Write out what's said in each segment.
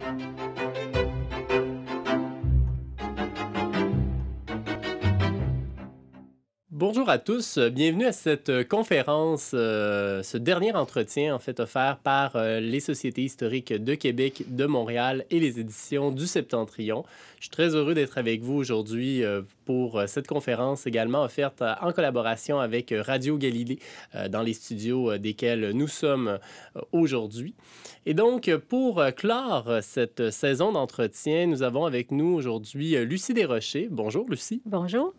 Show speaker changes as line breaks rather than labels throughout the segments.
Thank you. bonjour à tous, bienvenue à cette euh, conférence, euh, ce dernier entretien en fait offert par euh, les sociétés historiques de Québec, de Montréal et les éditions du Septentrion. Je suis très heureux d'être avec vous aujourd'hui pour cette conférence également offerte en collaboration avec Radio Galilée dans les studios desquels nous sommes aujourd'hui. Et donc, pour clore cette saison d'entretien, nous avons avec nous aujourd'hui Lucie Desrochers. Bonjour
Lucie. Bonjour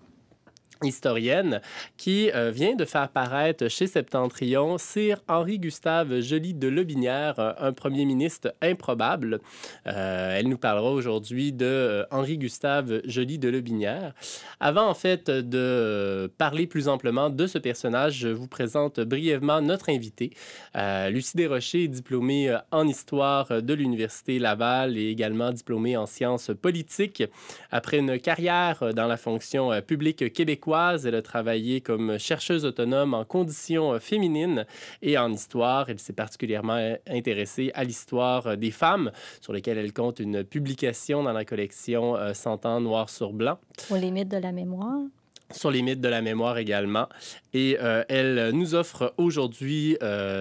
historienne, qui euh, vient de faire paraître chez Septentrion Sir Henri-Gustave Joly de lebinière, un premier ministre improbable. Euh, elle nous parlera aujourd'hui de euh, Henri-Gustave Joly de lebinière. Avant, en fait, de parler plus amplement de ce personnage, je vous présente brièvement notre invité Lucie Desrochers diplômée en histoire de l'Université Laval et également diplômée en sciences politiques. Après une carrière dans la fonction publique québécoise, elle a travaillé comme chercheuse autonome en conditions euh, féminines et en histoire. Elle s'est particulièrement euh, intéressée à l'histoire euh, des femmes, sur lesquelles elle compte une publication dans la collection Cent ans noir sur blanc.
les limites de la mémoire
sur les mythes de la mémoire également. Et elle nous offre aujourd'hui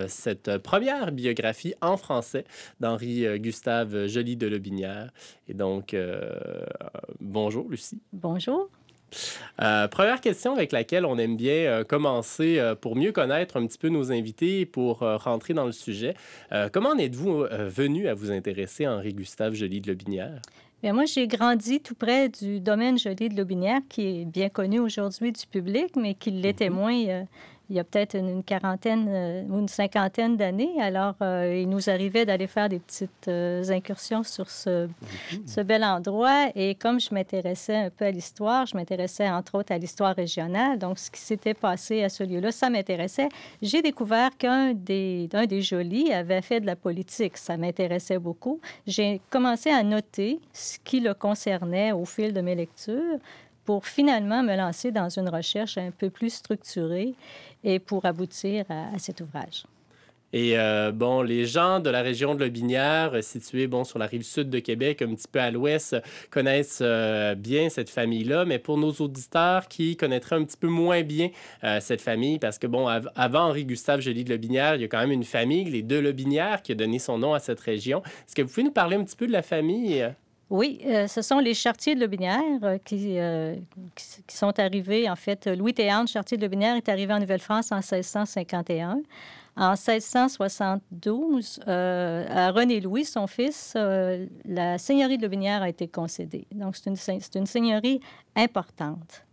cette première biographie en français d'Henri Gustave Joly de Lobinière. Et donc, bonjour Lucie. Bonjour. Euh, première question avec laquelle on aime bien euh, commencer euh, pour mieux connaître un petit peu nos invités et pour rentrer dans le sujet. comment en êtes-vous venu à vous intéresser Henri-Gustave Joly de Lobinière?
Bien, moi, j'ai grandi tout près du domaine Joly de Lobinière, qui est bien connu aujourd'hui du public, mais qui l'était mhm. moins il y a peut-être une, quarantaine euh, ou une cinquantaine d'années. Alors, euh, il nous arrivait d'aller faire des petites euh, incursions sur ce, bel endroit. Et comme je m'intéressais un peu à l'histoire, je m'intéressais entre autres à l'histoire régionale, donc ce qui s'était passé à ce lieu-là, ça m'intéressait. J'ai découvert qu'un des, des jolis avait fait de la politique. Ça m'intéressait beaucoup. J'ai commencé à noter ce qui le concernait au fil de mes lectures pour finalement me lancer dans une recherche un peu plus structurée et pour aboutir à, cet ouvrage.
Et euh, bon, les gens de la région de Lobinière, euh, située bon, sur la rive sud de Québec, un petit peu à l'ouest, connaissent euh, bien cette famille-là. Mais pour nos auditeurs qui connaîtraient un petit peu moins bien cette famille, parce que bon, avant Henri-Gustave Joly de Lobinière, il y a quand même une famille, les deux Lobinières, qui a donné son nom à cette région. Est-ce que vous pouvez nous parler un petit peu de la famille?
Oui, euh, ce sont les Chartiers de Lobinière euh, euh, qui, sont arrivés. En fait, Louis Théandre, Chartier de Lobinière, est arrivé en Nouvelle-France en 1651. En 1672, à René Louis, son fils, la seigneurie de Lobinière a été concédée. Donc, c'est une seigneurie importante.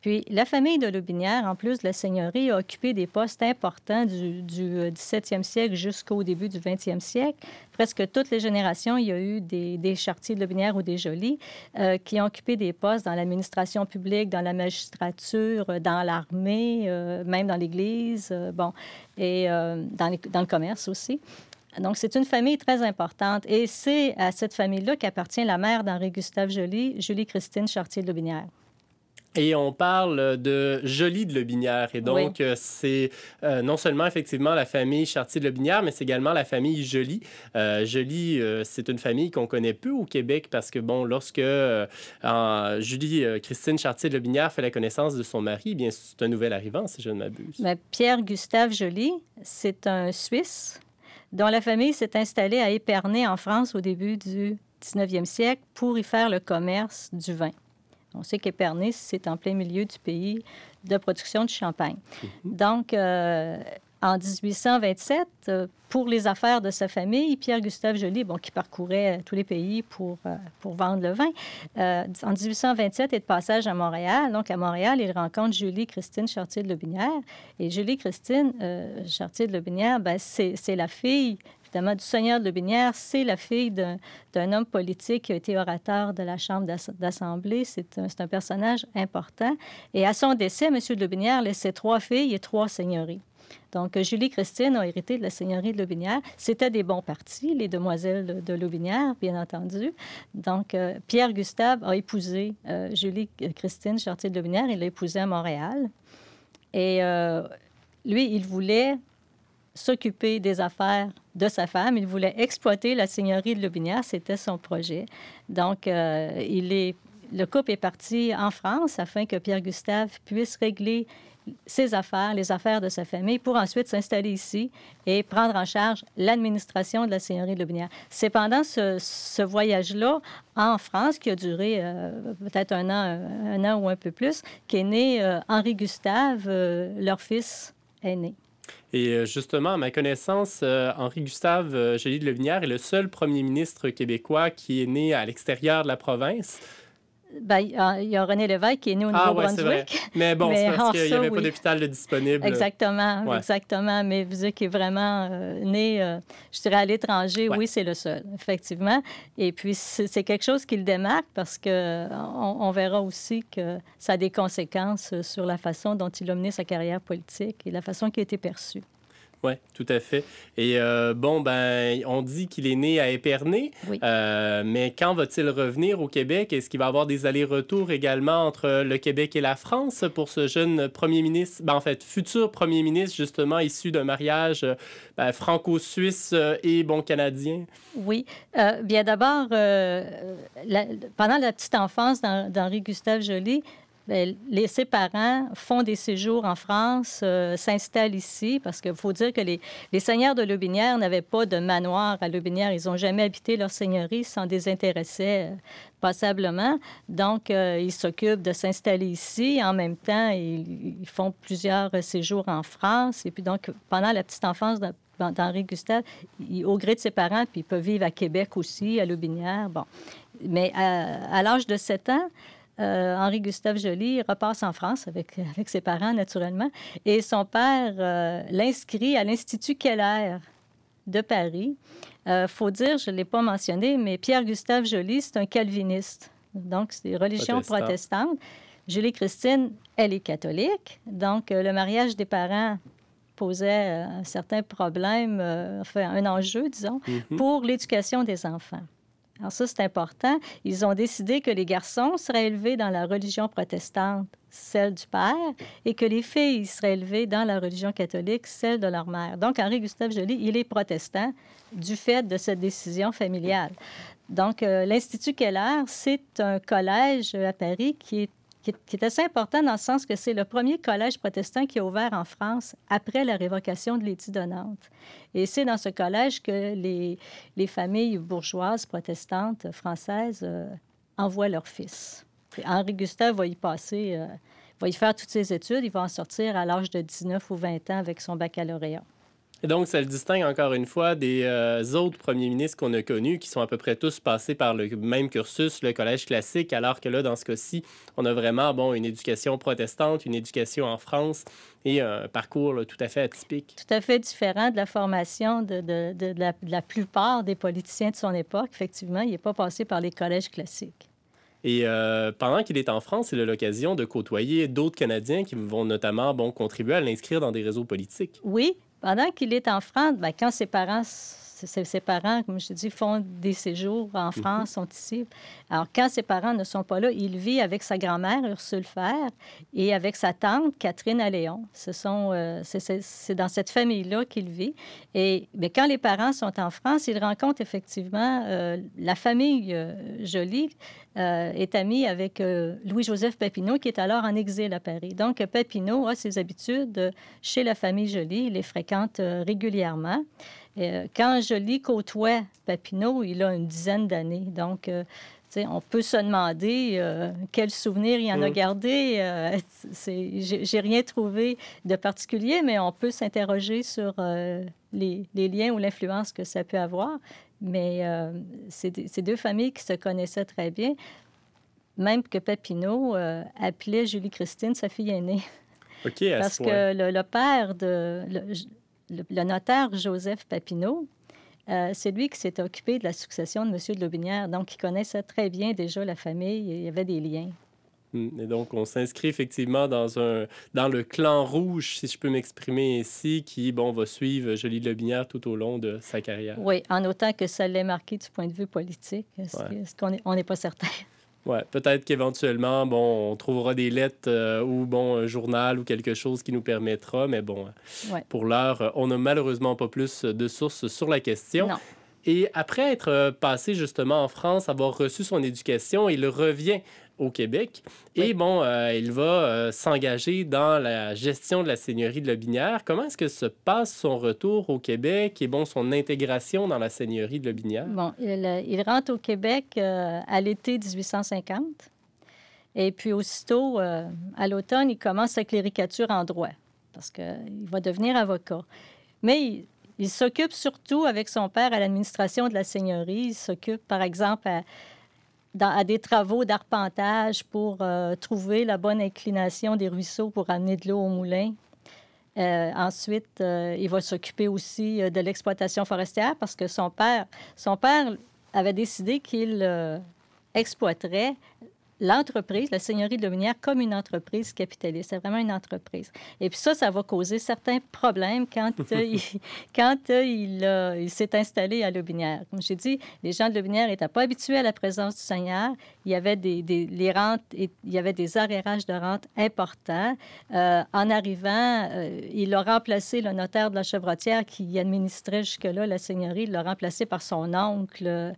Puis la famille de Lobinière, en plus de la seigneurie, a occupé des postes importants du, du 17e euh, siècle jusqu'au début du 20e siècle. Presque toutes les générations, il y a eu des, des chartiers de Lobinière ou des Jolies euh, qui ont occupé des postes dans l'administration publique, dans la magistrature, euh, dans l'armée, même dans l'Église, bon, et dans, le commerce aussi. Donc, c'est une famille très importante. Et c'est à cette famille-là qu'appartient la mère d'Henri-Gustave Joly, Julie-Christine Chartier-Lobinière. de
et on parle de Jolie de Lobinière. Et donc, c'est euh, non seulement effectivement la famille Chartier de Lobinière, mais c'est également la famille Jolie. Euh, Jolie, euh, c'est une famille qu'on connaît peu au Québec parce que, bon, lorsque Julie Christine Chartier de Lobinière fait la connaissance de son mari, eh bien, c'est un nouvel arrivant, si je ne m'abuse.
Pierre-Gustave Jolie, c'est un Suisse dont la famille s'est installée à Épernay, en France, au début du 19e siècle pour y faire le commerce du vin. On sait qu'Épernay, c'est en plein milieu du pays de production de champagne. Mhm. Donc, euh, en 1827, euh, pour les affaires de sa famille, Pierre-Gustave Joly, bon, qui parcourait euh, tous les pays pour, pour vendre le vin, en 1827 est de passage à Montréal. Donc, à Montréal, il rencontre Julie-Christine Chartier de Et Julie-Christine Chartier de ben, c'est la fille évidemment, du seigneur de Lobinière. C'est la fille d'un homme politique qui a été orateur de la Chambre d'Assemblée. C'est un, personnage important. Et à son décès, M. de Lobinière laissait trois filles et trois seigneuries. Donc, Julie Christine a hérité de la seigneurie de Lobinière. C'était des bons partis, les demoiselles de Lobinière, bien entendu. Donc, euh, Pierre Gustave a épousé euh, Julie euh, Christine Chartier de Lobinière. Il l'a épousée à Montréal. Et lui, il voulait s'occuper des affaires de sa femme. Il voulait exploiter la seigneurie de Lobinière. C'était son projet. Donc, euh, il est, le couple est parti en France afin que Pierre-Gustave puisse régler ses affaires, les affaires de sa famille, pour ensuite s'installer ici et prendre en charge l'administration de la Seigneurie de Lobinière. C'est pendant ce, voyage-là en France, qui a duré euh, peut-être un an, un an ou un peu plus, qu'est né euh, Henri Gustave, leur fils aîné.
Et euh, justement, à ma connaissance, euh, Henri-Gustave Joly euh, de Levinière est le seul premier ministre québécois qui est né à l'extérieur de la province.
Ben, il y a René Lévesque qui est né au ah, Nouveau-Brunswick. Ah, ouais, mais bon, c'est parce qu'il n'y avait pas
d'hôpital disponible. Exactement,
exactement. Mais vous qui est vraiment euh, né, euh, je dirais, à l'étranger, oui, c'est le seul, effectivement. Et puis, c'est quelque chose qui le démarque parce qu'on euh, on verra aussi que ça a des conséquences sur la façon dont il a mené sa carrière politique et la façon qui a été perçue.
Oui, tout à fait. Et euh, bon, ben, on dit qu'il est né à Épernay, euh, mais quand va-t-il revenir au Québec? Est-ce qu'il va avoir des allers-retours également entre le Québec et la France pour ce jeune premier ministre, ben, en fait, futur premier ministre, justement, issu d'un mariage ben, franco-suisse euh, et bon canadien?
Oui. bien d'abord, pendant la petite enfance d'Henri-Gustave Joly, ben, les, ses parents font des séjours en France, euh, s'installent ici, parce qu'il faut dire que les, seigneurs de Lobinière n'avaient pas de manoir à Lobinière. Ils n'ont jamais habité leur seigneurie, sans désintéressaient euh, passablement. Donc, euh, ils s'occupent de s'installer ici. En même temps, ils, font plusieurs séjours en France. Et puis, donc, pendant la petite enfance d'Henri Gustave, au gré de ses parents, puis ils peuvent vivre à Québec aussi, à Lobinière. Bon. Mais à, à l'âge de 7 ans, euh, Henri-Gustave Joly repasse en France avec, euh, avec ses parents, naturellement, et son père euh, l'inscrit à l'Institut Keller de Paris. faut dire, je ne l'ai pas mentionné, mais Pierre-Gustave Joly, c'est un calviniste. Donc, c'est religion protestante. Julie Christine, elle est catholique. Donc, le mariage des parents posait un certain problème, enfin, un enjeu, disons, mm-hmm. pour l'éducation des enfants. Alors ça, c'est important. Ils ont décidé que les garçons seraient élevés dans la religion protestante, celle du père, et que les filles seraient élevées dans la religion catholique, celle de leur mère. Donc, Henri-Gustave Joly, il est protestant du fait de cette décision familiale. Donc, euh, l'Institut Keller, c'est un collège à Paris qui est qui, qui est, assez important dans le sens que c'est le premier collège protestant qui est ouvert en France après la révocation de l'édit de Nantes. Et c'est dans ce collège que les, familles bourgeoises protestantes françaises euh, envoient leurs fils. Henri Gustave va y passer, euh, va y faire toutes ses études. Il va en sortir à l'âge de 19 ou 20 ans avec son baccalauréat.
Et donc, ça le distingue encore une fois des euh, autres premiers ministres qu'on a connus, qui sont à peu près tous passés par le même cursus, le collège classique, alors que là, dans ce cas-ci, on a vraiment bon, une éducation protestante, une éducation en France et un parcours tout à fait atypique.
Tout à fait différent de la formation de, la, plupart des politiciens de son époque. Effectivement, il n'est pas passé par les collèges classiques.
Et euh, pendant qu'il est en France, il a l'occasion de côtoyer d'autres Canadiens qui vont notamment bon, contribuer à l'inscrire dans des réseaux politiques.
Oui, pendant qu'il est France, ben, quand ses parents ses, parents, comme je dis, font des séjours en mhm. France, sont ici. Alors, quand ses parents ne sont pas là, il vit avec sa grand-mère, Ursule Fer, et avec sa tante, Catherine Alléon. Ce sont, euh, c'est dans cette famille-là qu'il vit. Et mais quand les parents sont en France, il rencontre effectivement euh, la famille euh, Jolie, est amie avec Louis-Joseph Papineau, qui est alors en exil à Paris. Donc, Papineau a ses habitudes chez la famille Jolie. il les fréquente régulièrement. Euh, quand je lis côtoie, Papineau, il a une dizaine d'années. Donc, euh, on peut se demander quels euh, quel souvenir il en a mm. gardé. J'ai rien trouvé de particulier, mais on peut s'interroger sur les, liens ou l'influence que ça peut avoir. Mais c'est deux familles qui se connaissaient très bien, même que Papineau appelait Julie-Christine sa fille aînée. ok Parce que le, le, père de. Le, le, notaire Joseph Papineau, euh, c'est lui qui s'est occupé de la succession de M. de Lobinière, donc il connaissait très bien déjà la famille, il y avait des liens.
Hmm. Et donc, on s'inscrit effectivement dans, un, dans le clan rouge, si je peux m'exprimer ainsi, qui, bon, va suivre Jolie Lobinière tout au long de sa carrière.
Oui, en autant que ça l'est marqué du point de vue politique, ce qu'on on n'est pas certain.
Ouais, peut-être qu'éventuellement, bon, on trouvera des lettres euh, ou bon, un journal ou quelque chose qui nous permettra, mais bon, euh, pour l'heure, on n'a malheureusement pas plus de sources sur la question. Et après être passé justement en France, avoir reçu son éducation, il revient au Québec. Et bon, euh, il va euh, s'engager dans la gestion de la seigneurie de Lobinière. Comment est-ce que se passe son retour au Québec et bon, son intégration dans la seigneurie de Lobinière?
Bon, il, euh, rentre au Québec à l'été 1850. Et puis aussitôt, à l'automne, il commence sa cléricature en droit parce qu'il va devenir avocat. Mais il, s'occupe surtout avec son père à l'administration de la seigneurie. Il s'occupe, par exemple, à à des travaux d'arpentage pour euh, trouver la bonne inclination des ruisseaux pour amener de l'eau au moulin. Euh, ensuite, euh, il va s'occuper aussi de l'exploitation forestière parce que son père, son père avait décidé qu'il exploiterait l'entreprise, la seigneurie de Lominière, comme une entreprise capitaliste. C'est vraiment une entreprise. Et puis ça, ça va causer certains problèmes quand, euh, il, quand euh, euh, il, s'est installé à Lobinière. Comme j'ai dit, les gens de Lobinière n'étaient pas habitués à la présence du Seigneur. Il y avait des, des les rentes, et, il y avait des arrérages de rente importants. en arrivant, il a remplacé le notaire de la Chevrotière qui administrait jusque-là la seigneurie. Il l'a remplacé par son oncle.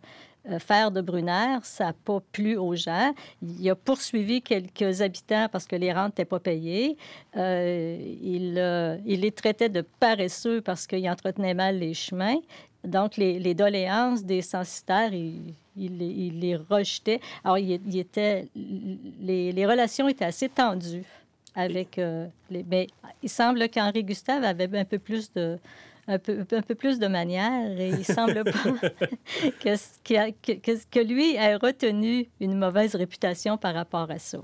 Euh, faire de Brunner, ça n'a pas plu aux gens. Il a poursuivi quelques habitants parce que les rentes n'étaient pas payées. Euh, euh, il, les traitait de paresseux parce qu'il entretenait mal les chemins. Donc, les, doléances des censitaires, il, il, les rejetait. Alors, il, était, les, relations étaient assez tendues avec les... Mais il semble qu'Henri Gustave avait un peu plus de, un peu, plus de manière et il semble pas que, lui ait retenu une mauvaise réputation par rapport à ça.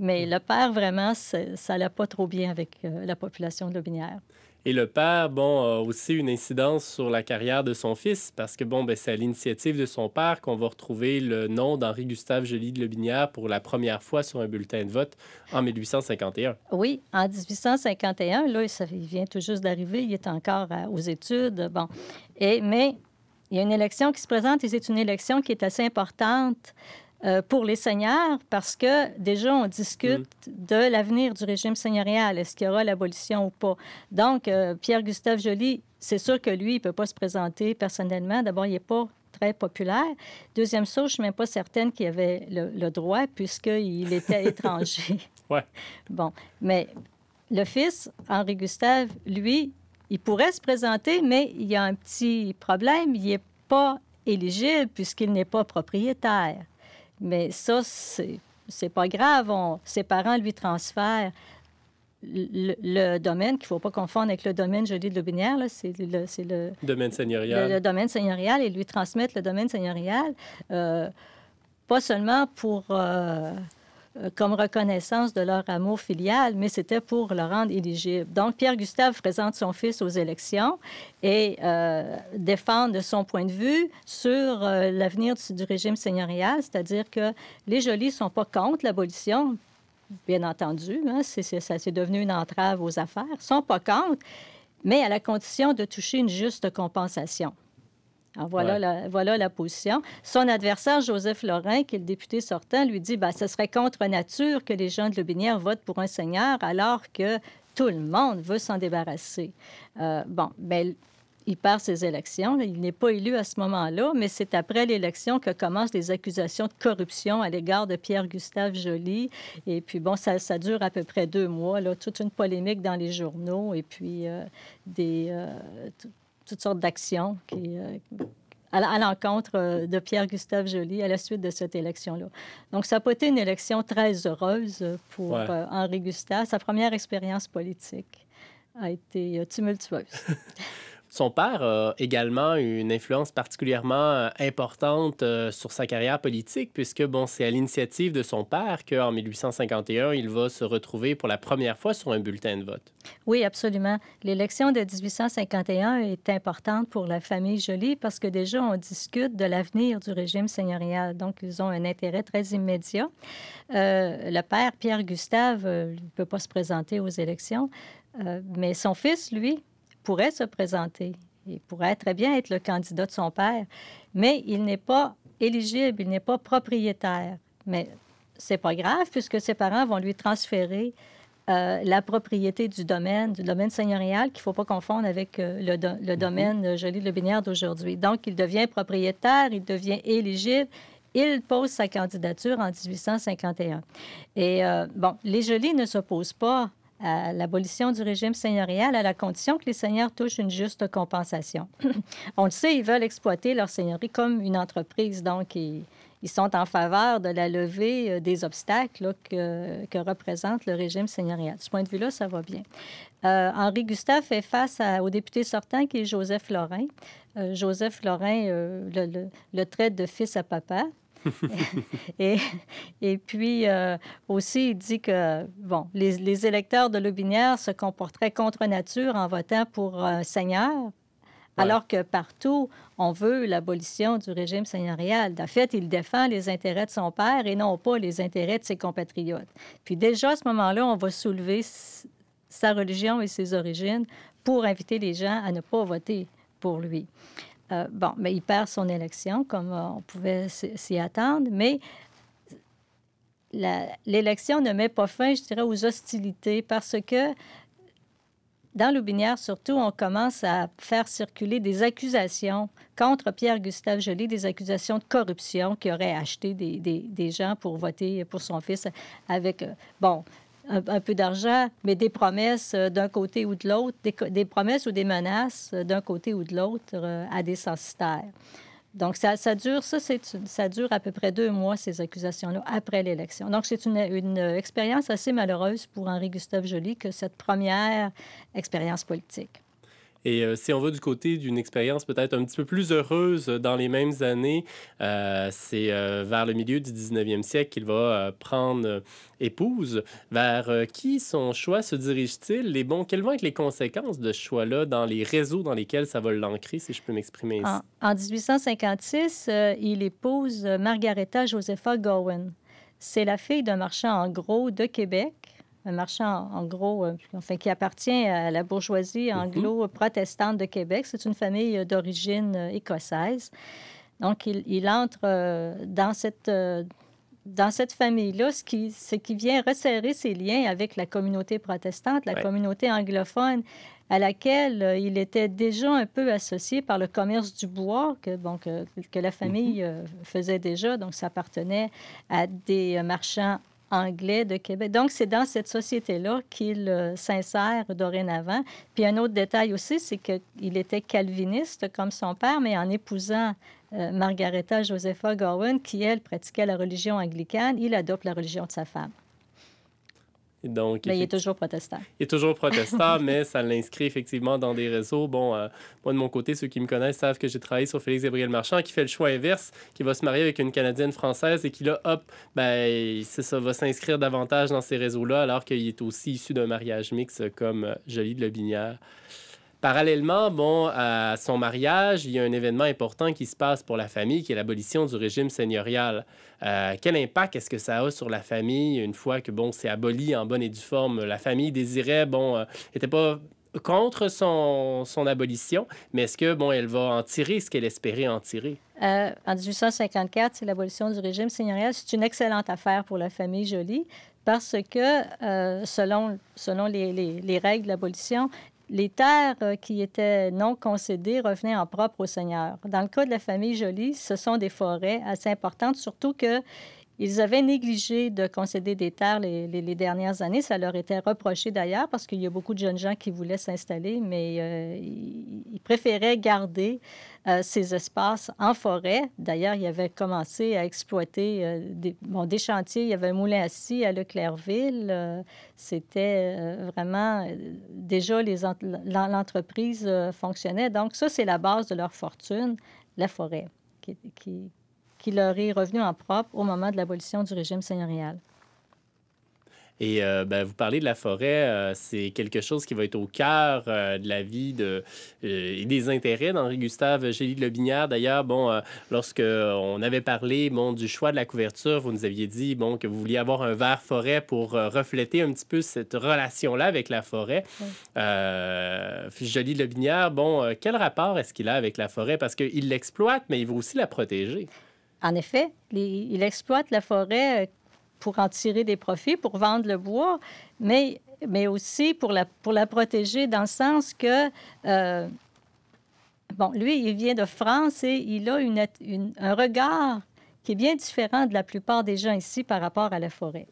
Mais mm. le père, vraiment, ça n'allait pas trop bien avec euh, la population de Lobinière.
Et le père, bon, a aussi une incidence sur la carrière de son fils parce que, bon, ben, c'est à l'initiative de son père qu'on va retrouver le nom d'Henri-Gustave Joly de Lobignard pour la première fois sur un bulletin de vote en 1851.
Oui, en 1851, là, il vient tout juste d'arriver, il est encore euh, aux études, bon. Et, mais il y a une élection qui se présente et c'est une élection qui est assez importante euh, pour les seigneurs parce que déjà, on discute mm. de l'avenir du régime seigneurial. Est-ce qu'il y aura l'abolition ou pas? Donc, euh, Pierre-Gustave Joly, c'est sûr que lui, il ne peut pas se présenter personnellement. D'abord, il n'est pas très populaire. Deuxième chose, je ne suis même pas certaine qu'il avait le, droit puisqu'il était étranger. ouais. Bon, mais le fils, Henri-Gustave, lui, il pourrait se présenter, mais il y a un petit problème. Il n'est pas éligible puisqu'il n'est pas propriétaire. Mais ça, c'est pas grave. ses parents lui transfèrent le, domaine, qu'il faut pas confondre avec le domaine dis, de Lobinière, c'est le,
domaine seigneurial. Le,
domaine seigneurial et lui transmettre le domaine seigneurial, euh, pas seulement pour euh, euh, comme reconnaissance de leur amour filial, mais c'était pour le rendre éligible. Donc, Pierre-Gustave présente son fils aux élections et euh, défend de son point de vue sur euh, l'avenir du, régime seigneurial, c'est-à-dire que les Jolis ne sont pas contre l'abolition, bien entendu, hein, c'est, ça s'est devenu une entrave aux affaires, ne sont pas contre, mais à la condition de toucher une juste compensation. Ah, voilà, la, voilà la position. Son adversaire, Joseph Lorrain, qui est le député sortant, lui dit bah ce serait contre nature que les gens de Lobinière votent pour un seigneur alors que tout le monde veut s'en débarrasser. Euh, bon, ben, il perd ses élections. Il n'est pas élu à ce moment-là, mais c'est après l'élection que commencent les accusations de corruption à l'égard de Pierre-Gustave Joly. Et puis, bon, ça, ça, dure à peu près deux mois, là, toute une polémique dans les journaux et puis euh, des, euh, toutes sortes d'actions qui, euh, à, l'encontre euh, de Pierre-Gustave Joly à la suite de cette élection-là. Donc, ça n'a pas été une élection très heureuse pour euh, Henri Gustave. Sa première expérience politique a été tumultueuse.
Son père a également une influence particulièrement euh, importante euh, sur sa carrière politique, puisque bon, c'est à l'initiative de son père qu'en 1851, il va se retrouver pour la première fois sur un bulletin de vote.
Oui, absolument. L'élection de 1851 est importante pour la famille Joly parce que déjà, on discute de l'avenir du régime seigneurial. Donc, ils ont un intérêt très immédiat. Euh, le père, Pierre-Gustave, ne peut pas se présenter aux élections, mais son fils, lui, pourrait se présenter. Il pourrait très bien être le candidat de son père, mais il n'est pas éligible, il n'est pas propriétaire. Mais c'est pas grave puisque ses parents vont lui transférer euh, la propriété du domaine, du domaine seigneurial, qu'il ne faut pas confondre avec euh, le, mm-hmm. domaine de euh, jolie le d'aujourd'hui. Donc, il devient propriétaire, il devient éligible. Il pose sa candidature en 1851. Et bon, les Jolies ne s'opposent pas à l'abolition du régime seigneurial à la condition que les seigneurs touchent une juste compensation. On le sait, ils veulent exploiter leur seigneurie comme une entreprise, donc ils, sont en faveur de la levée euh, des obstacles que, représente le régime seigneurial. De ce point de vue-là, ça va bien. Euh, Henri Gustave fait face au député sortant qui est Joseph Lorrain. Euh, Joseph Lorrain le traite de fils à papa. et, et puis euh, aussi, il dit que bon, les, électeurs de Lobinière se comporteraient contre nature en votant pour un euh, Seigneur, alors que partout, on veut l'abolition du régime seigneurial. En fait, il défend les intérêts de son père et non pas les intérêts de ses compatriotes. Puis déjà, à ce moment-là, on va soulever sa religion et ses origines pour inviter les gens à ne pas voter pour lui. Euh, bon, mais il perd son élection, comme euh, on pouvait s'y attendre, mais l'élection ne met pas fin, je dirais, aux hostilités parce que dans Loubinière, surtout, on commence à faire circuler des accusations contre Pierre-Gustave Joly, des accusations de corruption qui aurait acheté des, des, des, gens pour voter pour son fils avec, euh, bon, un, peu d'argent, mais des promesses euh, d'un côté ou de l'autre, des, promesses ou des menaces euh, d'un côté ou de l'autre euh, à des censitaires. Donc, ça, dure, ça, dure à peu près deux mois, ces accusations-là, après l'élection. Donc, c'est une, une, expérience assez malheureuse pour Henri-Gustave Joly que cette première expérience politique.
Et euh, si on va du côté d'une expérience peut-être un petit peu plus heureuse euh, dans les mêmes années, euh, c'est vers le milieu du 19e siècle qu'il va prendre épouse. Vers qui son choix se dirige-t-il et bon, quelles vont être les conséquences de ce choix-là dans les réseaux dans lesquels ça va l'ancrer, si je peux m'exprimer ainsi?
En, 1856, il épouse Margaretha Josepha Gowen. C'est la fille d'un marchand en gros de Québec un marchand, en gros, euh, enfin, qui appartient à la bourgeoisie mhm. anglo-protestante de Québec. C'est une famille euh, d'origine euh, écossaise. Donc, il, entre dans cette dans cette famille-là, ce qui, ce qui vient resserrer ses liens avec la communauté protestante, la communauté anglophone, à laquelle il était déjà un peu associé par le commerce du bois que, que, la mhm. famille faisait déjà. Donc, ça appartenait à des marchands anglais de Québec. Donc, c'est dans cette société-là qu'il euh, s'insère dorénavant. Puis un autre détail aussi, c'est qu'il était calviniste comme son père, mais en épousant euh, Margaretha Josepha Gowen, qui, elle, pratiquait la religion anglicane, il adopte la religion de sa femme.
Donc, ben, il est toujours protestant. Il est toujours protestant, mais ça l'inscrit effectivement dans des réseaux. Bon, euh, moi, de mon côté, ceux qui me connaissent savent que j'ai travaillé sur Félix Gabriel Marchand, qui fait le choix inverse, qui va se marier avec une Canadienne française et qui, là, hop, ben, ça, va s'inscrire davantage dans ces réseaux-là, alors qu'il est aussi issu d'un mariage mixte comme euh, Jolie de Lobinière. Parallèlement, bon, à son mariage, il y a un événement important qui se passe pour la famille, qui est l'abolition du régime seigneurial. Euh, quel impact est-ce que ça a sur la famille une fois que, bon, c'est aboli en bonne et due forme? La famille désirait, bon, n'était euh, pas contre son, son abolition, mais est-ce que, bon, elle va en tirer ce qu'elle espérait en tirer?
Euh, en 1854, c'est l'abolition du régime seigneurial. C'est une excellente affaire pour la famille Jolie parce que, selon, selon les, les, règles de l'abolition, les terres euh, qui étaient non concédées revenaient en propre au Seigneur. Dans le cas de la famille Jolie, ce sont des forêts assez importantes, surtout que ils avaient négligé de concéder des terres les, dernières années. Ça leur était reproché d'ailleurs parce qu'il y a beaucoup de jeunes gens qui voulaient s'installer, mais euh, ils, préféraient garder euh, ces espaces en forêt. D'ailleurs, ils avaient commencé à exploiter euh, des, bon, des, chantiers. Il y avait un moulin à scie à Leclercville. C'était vraiment déjà l'entreprise fonctionnait. Donc ça, c'est la base de leur fortune, la forêt. qui, il leur est revenu en propre au moment de l'abolition du régime seigneurial.
Et euh, ben, vous parlez de la forêt, euh, c'est quelque chose qui va être au cœur euh, de la vie de, et des intérêts d'Henri-Gustave Gély de D'ailleurs, bon, lorsque on avait parlé bon, du choix de la couverture, vous nous aviez dit bon, que vous vouliez avoir un vert forêt pour refléter un petit peu cette relation-là avec la forêt. jolie Joly de bon, quel rapport est-ce qu'il a avec la forêt? Parce qu'il l'exploite, mais il veut aussi la protéger.
En effet, il exploite la forêt euh, pour en tirer des profits, pour vendre le bois, mais, mais aussi pour la, pour la protéger dans le sens que, euh, bon, lui, il vient de France et il a une, un regard qui est bien différent de la plupart des gens ici par rapport à la forêt.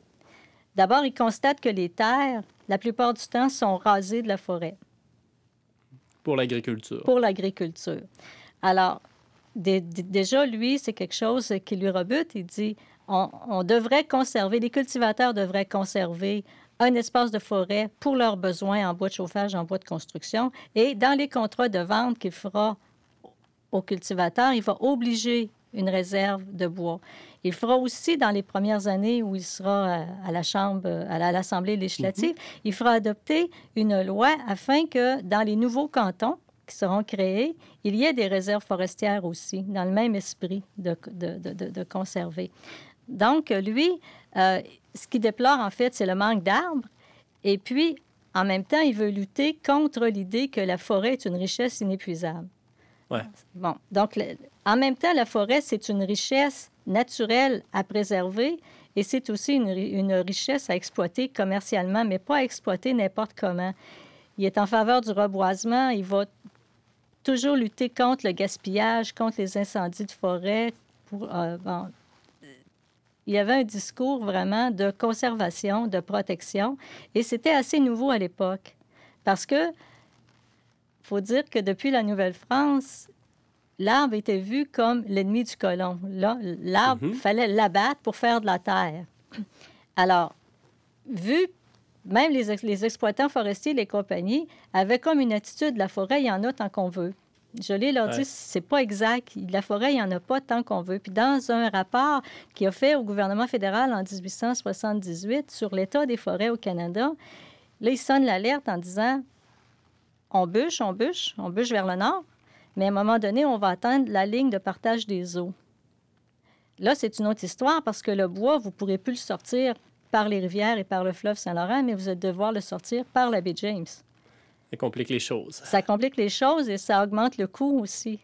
D'abord, il constate que les terres, la plupart du temps, sont rasées de la forêt.
Pour l'agriculture. Pour
l'agriculture. Alors, déjà, lui, c'est quelque chose qui lui rebute. Il dit on, devrait conserver, les cultivateurs devraient conserver un espace de forêt pour leurs besoins en bois de chauffage, en bois de construction. Et dans les contrats de vente qu'il fera aux cultivateurs, il va obliger une réserve de bois. Il fera aussi, dans les premières années où il sera euh, à, la Chambre, euh, à l'Assemblée législative, mhm. il fera adopter une loi afin que dans les nouveaux cantons, qui seront créés, il y a des réserves forestières aussi, dans le même esprit de, conserver. Donc, lui, euh, ce qu'il déplore, en fait, c'est le manque d'arbres. Et puis, en même temps, il veut lutter contre l'idée que la forêt est une richesse inépuisable. Ouais. Bon, donc, en même temps, la forêt, c'est une richesse naturelle à préserver et c'est aussi une, une, richesse à exploiter commercialement, mais pas à exploiter n'importe comment. Il est en faveur du reboisement, il va toujours lutter contre le gaspillage, contre les incendies de forêt. Euh, il y avait un discours vraiment de conservation, de protection, et c'était assez nouveau à l'époque. Parce que, faut dire que depuis la Nouvelle-France, l'arbre était vu comme l'ennemi du colon. L'arbre, il mhm. fallait l'abattre pour faire de la terre. Alors, vu même les, exploitants forestiers, les compagnies, avaient comme une attitude, la forêt, il y en a tant qu'on veut. Je l'ai leur dit, c'est pas exact. La forêt, il n'y en a pas tant qu'on veut. Puis dans un rapport qui a fait au gouvernement fédéral en 1878 sur l'état des forêts au Canada, là, ils sonnent l'alerte en disant, on bûche, on bûche, on bûche vers le nord, mais à un moment donné, on va atteindre la ligne de partage des eaux. Là, c'est une autre histoire parce que le bois, vous ne pourrez plus le sortir par les rivières et par le fleuve Saint-Laurent, mais vous allez devoir le sortir par la baie James.
Ça complique les choses.
Ça complique les choses et ça augmente le coût aussi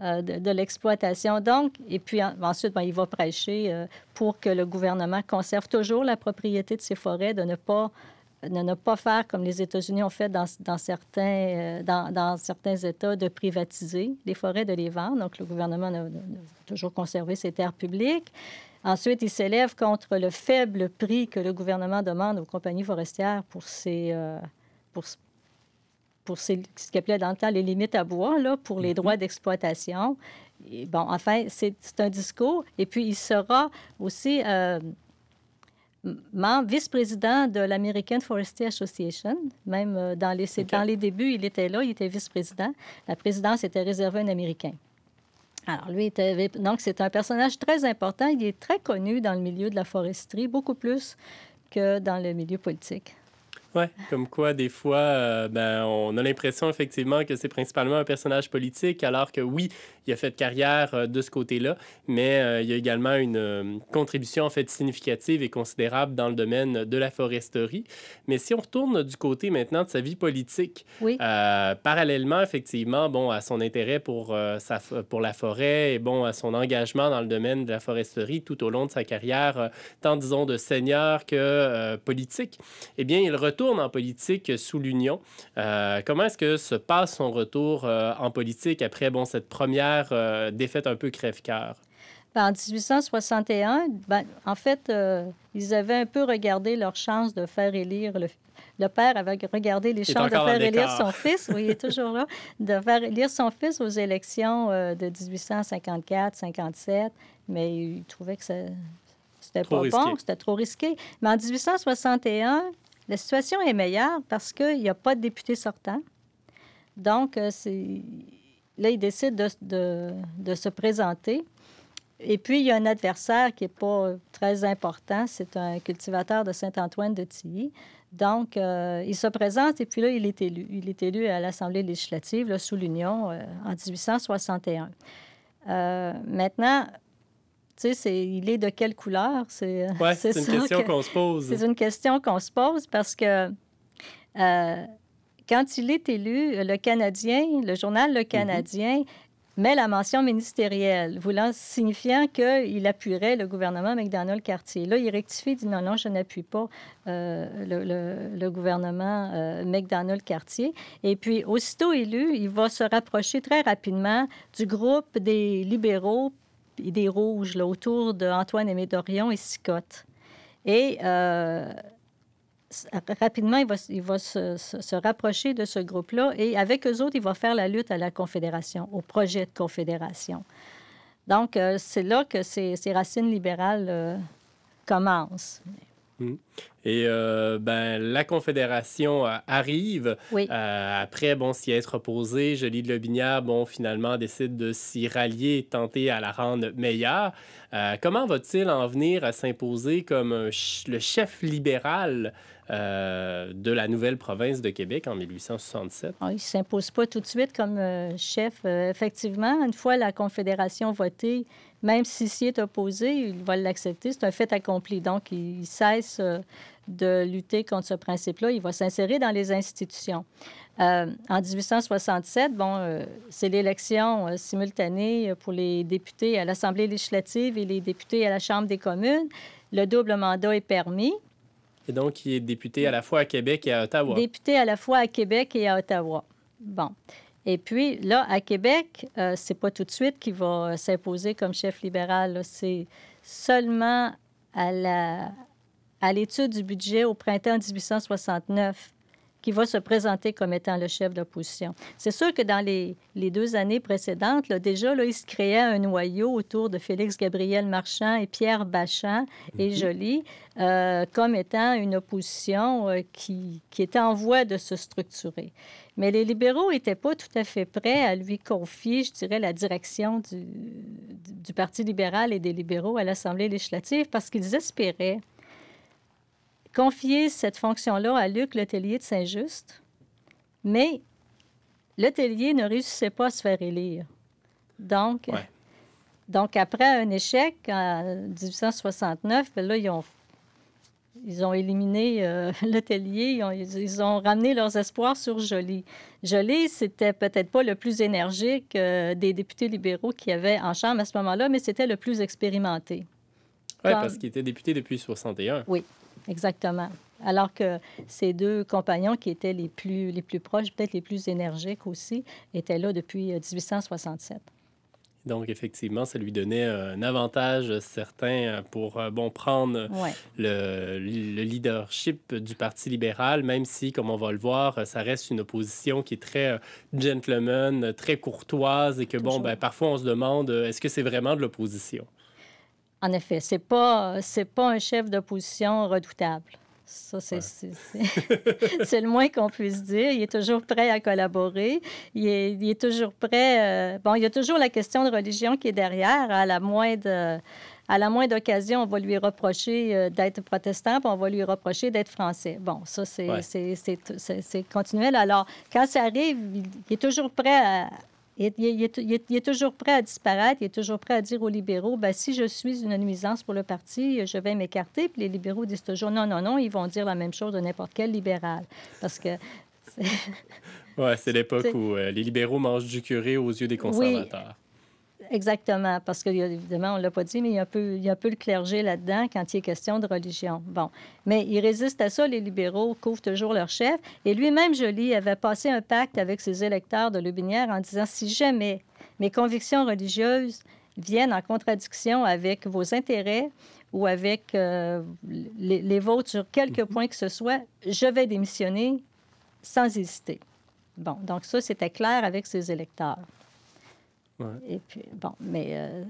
euh, de, l'exploitation. Donc, et puis ensuite, ben, il va prêcher euh, pour que le gouvernement conserve toujours la propriété de ses forêts, de ne pas ne pas faire comme les États-Unis ont fait dans, certains, euh, dans, certains États, de privatiser les forêts, de les vendre. Donc, le gouvernement a toujours conservé ses terres publiques. Ensuite, il s'élève contre le faible prix que le gouvernement demande aux compagnies forestières pour euh, pour, ce qu'il appelait dans le temps les limites à bois, là, pour les mhm. droits d'exploitation. Bon, enfin, c'est un discours. Et puis, il sera aussi euh, vice-président de l'American Forestry Association. Même euh, dans les, dans les débuts, il était là, il était vice-président. La présidence était réservée à un Américain. Alors, lui, était... donc, c'est un personnage très important. Il est très connu dans le milieu de la foresterie, beaucoup plus que dans le milieu politique.
Oui, comme quoi, des fois, euh, ben, on a l'impression effectivement que c'est principalement un personnage politique, alors que oui, il a fait carrière euh, de ce côté-là, mais euh, il y a également une euh, contribution en fait significative et considérable dans le domaine de la foresterie. Mais si on retourne du côté maintenant de sa vie politique, parallèlement effectivement, bon, à son intérêt pour, sa, pour la forêt et bon, à son engagement dans le domaine de la foresterie tout au long de sa carrière, tant disons de seigneur que politique, eh bien, il retourne en politique sous l'Union. comment est-ce que se passe son retour en politique après bon, cette première euh, défaite un peu crève-cœur?
Ben, en 1861, ben, en fait, euh, ils avaient un peu regardé leur chance de faire élire le, père avait regardé les chances de faire élire son fils, oui, il est toujours là, de faire élire son fils aux élections euh, de 1854-57, mais il trouvait que c'était pas bon, c'était trop risqué. Mais en 1861, la situation est meilleure parce qu'il n'y a pas de député sortant. Donc, c'est Là, il décide de, se présenter. Et puis, il y a un adversaire qui n'est pas très important. C'est un cultivateur de Saint-Antoine de Tilly. Donc, euh, il se présente et puis là, il est élu. Il est élu à l'Assemblée législative sous l'Union euh, en 1861. Euh, maintenant, tu sais, il est de quelle couleur? C'est une question qu'on se pose. C'est une question qu'on se pose parce que quand il est élu, euh, le Canadien, le journal Le mhm. Canadien, met la mention ministérielle, voulant signifiant qu'il appuierait le gouvernement McDonald Cartier. Là, il rectifie, il dit non, non, je n'appuie pas euh, le, gouvernement euh, McDonald Cartier. Et puis, aussitôt élu, il va se rapprocher très rapidement du groupe des libéraux et des rouges là, autour dantoine Antoine Aimé Dorion et Sicotte. Et rapidement, il va, il va se, rapprocher de ce groupe-là et avec eux autres, il va faire la lutte à la Confédération, au projet de Confédération. Donc, euh, c'est là que ces, racines libérales euh, commencent.
Mmh. Et euh, ben, la Confédération euh, arrive. Oui. Euh, après, bon, s'y être opposé, Jolie de Lobinière, bon, finalement, décide de s'y rallier tenter à la rendre meilleure. comment va-t-il en venir à s'imposer comme le chef libéral de la nouvelle province de Québec en 1867?
Ah, il ne s'impose pas tout de suite comme chef. effectivement, une fois la Confédération votée, même s'il s'y est opposé, il va l'accepter. C'est un fait accompli. Donc, il cesse de lutter contre ce principe-là. Il va s'insérer dans les institutions. Euh, en 1867, bon, euh, c'est l'élection euh, simultanée pour les députés à l'Assemblée législative et les députés à la Chambre des communes. Le double mandat est permis.
Et donc, il est député à la fois à Québec et à Ottawa. Député
à la fois à Québec et à Ottawa. Bon. Et puis, là, à Québec, c'est pas tout de suite qu'il va s'imposer comme chef libéral. C'est seulement à la, à l'étude du budget au printemps 1869 qui va se présenter comme étant le chef d'opposition. C'est sûr que dans les, deux années précédentes, déjà, là, il se créait un noyau autour de Félix Gabriel Marchand et Pierre Bachand et mhm. Joly euh, comme étant une opposition euh, qui, était en voie de se structurer. Mais les libéraux n'étaient pas tout à fait prêts à lui confier, je dirais, la direction du Parti libéral et des libéraux à l'Assemblée législative parce qu'ils espéraient Confier cette fonction-là à Luc l'hôtelier de Saint-Just, mais l'hôtelier ne réussissait pas à se faire élire. Donc, donc après un échec en 1869, ben là, ils ont, éliminé euh, l'hôtelier, ils ont, ramené leurs espoirs sur Joly. Joly, c'était peut-être pas le plus énergique euh, des députés libéraux qu'il y avait en Chambre à ce moment-là, mais c'était le plus expérimenté. Oui, parce
qu'il était député depuis 61. Oui.
Exactement. Alors que ces deux compagnons, qui étaient les plus, les plus proches, peut-être les plus énergiques aussi, étaient là depuis 1867. Euh,
Donc, effectivement, ça lui donnait euh, un avantage certain euh, pour bon, prendre le, leadership du Parti libéral, même si, comme on va le voir, ça reste une opposition qui est très gentleman, très courtoise et que, bon, ben, parfois on se demande est-ce que c'est vraiment de l'opposition?
En effet, c'est pas, c'est pas un chef d'opposition redoutable. Ça, c'est le moins qu'on puisse dire. Il est toujours prêt à collaborer. Il est, il est toujours prêt. Euh, bon, il y a toujours la question de religion qui est derrière. À la moindre, à la moindre occasion, on va lui reprocher euh, d'être protestant, puis on va lui reprocher d'être français. Bon, ça, c'est continuel. Alors, quand ça arrive, il est toujours prêt à, il est, toujours prêt à disparaître, il est toujours prêt à dire aux libéraux bah si je suis une nuisance pour le parti, je vais m'écarter. les libéraux disent toujours non, non, non, ils vont dire la même chose de n'importe quel libéral. Parce que. oui,
c'est l'époque où euh, les libéraux mangent du curé aux yeux des conservateurs.
Exactement, parce qu'évidemment, évidemment, on ne l'a pas dit, mais il y, a un peu, il a le clergé là-dedans quand il est question de religion. Bon, mais il résiste à ça, les libéraux couvrent toujours leur chef. Et lui-même, Joly, avait passé un pacte avec ses électeurs de Lubinière en disant si jamais mes convictions religieuses viennent en contradiction avec vos intérêts ou avec euh, les, les vôtres sur quelques mhm. point que ce soit, je vais démissionner sans hésiter. Bon, donc ça, c'était clair avec ses électeurs. Et puis, bon, mais euh,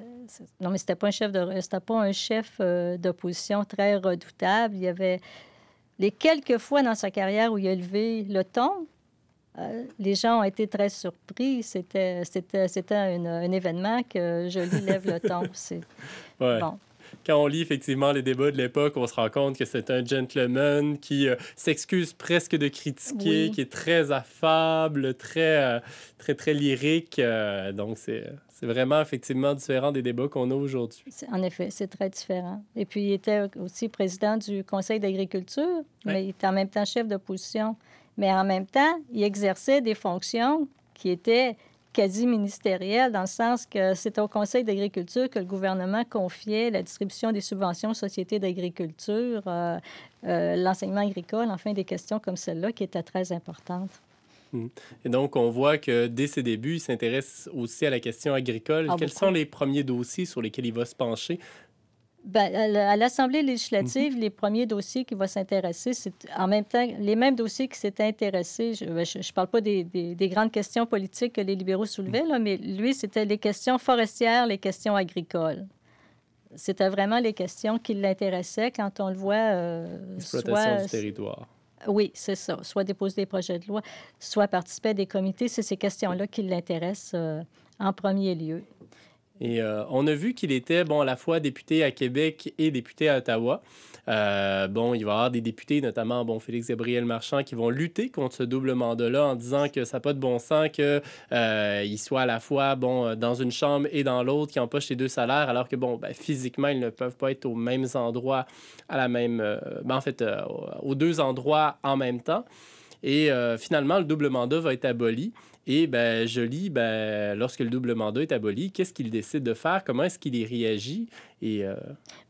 non, mais c'était pas un chef de, c'était pas un chef euh, d'opposition très redoutable. Il y avait les quelques fois dans sa carrière où il a levé le ton, euh, les gens ont été très surpris. C'était, c'était, c'était un, événement que je lui lève le ton. C'est bon
quand on lit effectivement les débats de l'époque, on se rend compte que c'est un gentleman qui euh, s'excuse presque de critiquer, qui est très affable, très, euh, très, très lyrique. Euh, donc, c'est, vraiment effectivement différent des débats qu'on a aujourd'hui.
En effet, c'est très différent. Et puis, il était aussi président du Conseil d'agriculture, mais il était en même temps chef d'opposition. Mais en même temps, il exerçait des fonctions qui étaient quasi ministériel, dans le sens que c'est au Conseil d'agriculture que le gouvernement confiait la distribution des subventions aux sociétés d'agriculture, euh, euh, l'enseignement agricole, enfin des questions comme celle-là qui étaient très importantes.
Hmm. Et donc, on voit que dès ses débuts, il s'intéresse aussi à la question agricole. Ah, Quels sont les premiers dossiers sur lesquels il va se pencher
ben, à l'Assemblée mhm. législative, les premiers dossiers qui vont s'intéresser, c'est en même temps les mêmes dossiers qui s'étaient intéressés. Je ne ben, parle pas des, des, grandes questions politiques que les libéraux soulevaient, là, mais lui, c'était les questions forestières, les questions agricoles. C'était vraiment les questions qui l'intéressaient quand on le voit. Euh, Exploitation du territoire. Oui, c'est ça. Soit déposer des projets de loi, soit participer à des comités. C'est ces questions-là qui l'intéressent euh, en premier lieu.
Et euh, on a vu qu'il était, bon, à la fois député à Québec et député à Ottawa. Euh, bon, il va y avoir des députés, notamment, bon, Félix Gabriel Marchand, qui vont lutter contre ce double mandat-là en disant que ça n'a pas de bon sens qu'il euh, soit à la fois, bon, euh, dans une chambre et dans l'autre, qui empoche les deux salaires, alors que, bon, ben, physiquement, ils ne peuvent pas être aux mêmes endroits, à la même... Ben, en fait, aux deux endroits en même temps. Et finalement, le double mandat va être aboli. Et ben, Joly, ben, lorsque le double mandat est aboli, qu'est-ce qu'il décide de faire? Comment est-ce qu'il y réagit? Et, euh,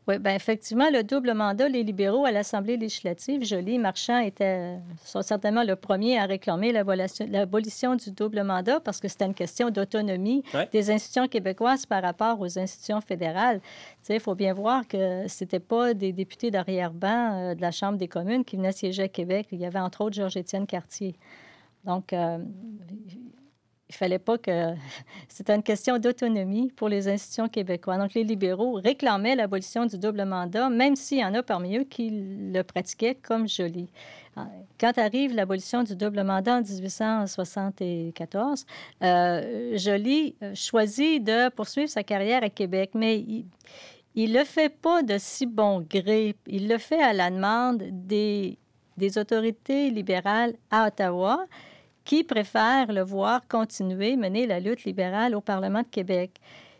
Oui, ben, effectivement, le double mandat, les libéraux à l'Assemblée législative, Joly Marchand était sont euh, certainement le premier à réclamer l'abolition du double mandat parce que c'était une question d'autonomie des institutions québécoises par rapport aux institutions fédérales. Il faut bien voir que c'était pas des députés d'arrière-ban euh, de la Chambre des communes qui venaient siéger à Québec. Il y avait entre autres Georges-Étienne Cartier. Donc, il euh, il fallait pas que... C'était une question d'autonomie pour les institutions québécoises. Donc, les libéraux réclamaient l'abolition du double mandat, même s'il y en a parmi eux qui le pratiquaient comme joli. Ah, quand arrive l'abolition du double mandat en 1874, euh, Joly euh, choisit de poursuivre sa carrière à Québec, mais il, ne le fait pas de si bon gré. Il le fait à la demande des autorités libérales à Ottawa qui préfère le voir continuer mener la lutte libérale au Parlement de Québec.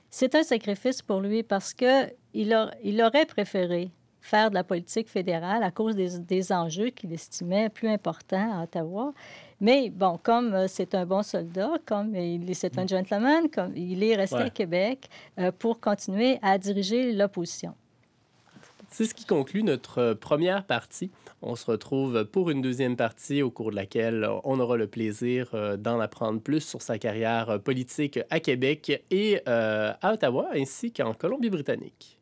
C'est un sacrifice pour lui parce que il, aurait préféré faire de la politique fédérale à cause des, enjeux qu'il estimait plus importants à Ottawa. Mais bon, comme euh, c'est un bon soldat, comme c'est un mm. gentleman, comme il est resté à Québec euh, pour continuer à diriger l'opposition.
C'est ce qui conclut notre euh, première partie. On se retrouve pour une deuxième partie au cours de laquelle euh, on aura le plaisir euh, d'en apprendre plus sur sa carrière politique à Québec et à Ottawa ainsi qu'en Colombie-Britannique.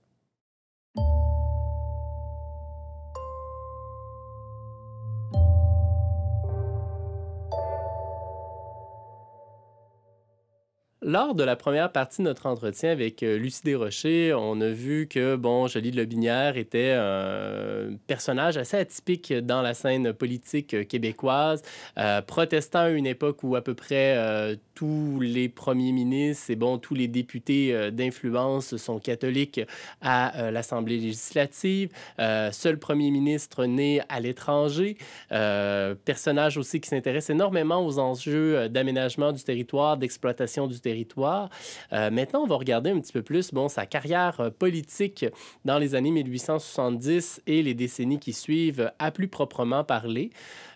lors de la première partie de notre entretien avec euh, Lucie Desrochers, on a vu que, bon, Jolie de Lobinière était un personnage assez atypique dans la scène politique québécoise, euh, protestant à une époque où à peu près euh, tous les premiers ministres et, bon, tous les députés d'influence sont catholiques à l'Assemblée législative, seul premier ministre né à l'étranger, personnage aussi qui s'intéresse énormément aux enjeux d'aménagement du territoire, d'exploitation du territoire territoire. Euh, maintenant, on va regarder un petit peu plus bon, sa carrière euh, politique dans les années 1870 et les décennies qui suivent à plus proprement parler.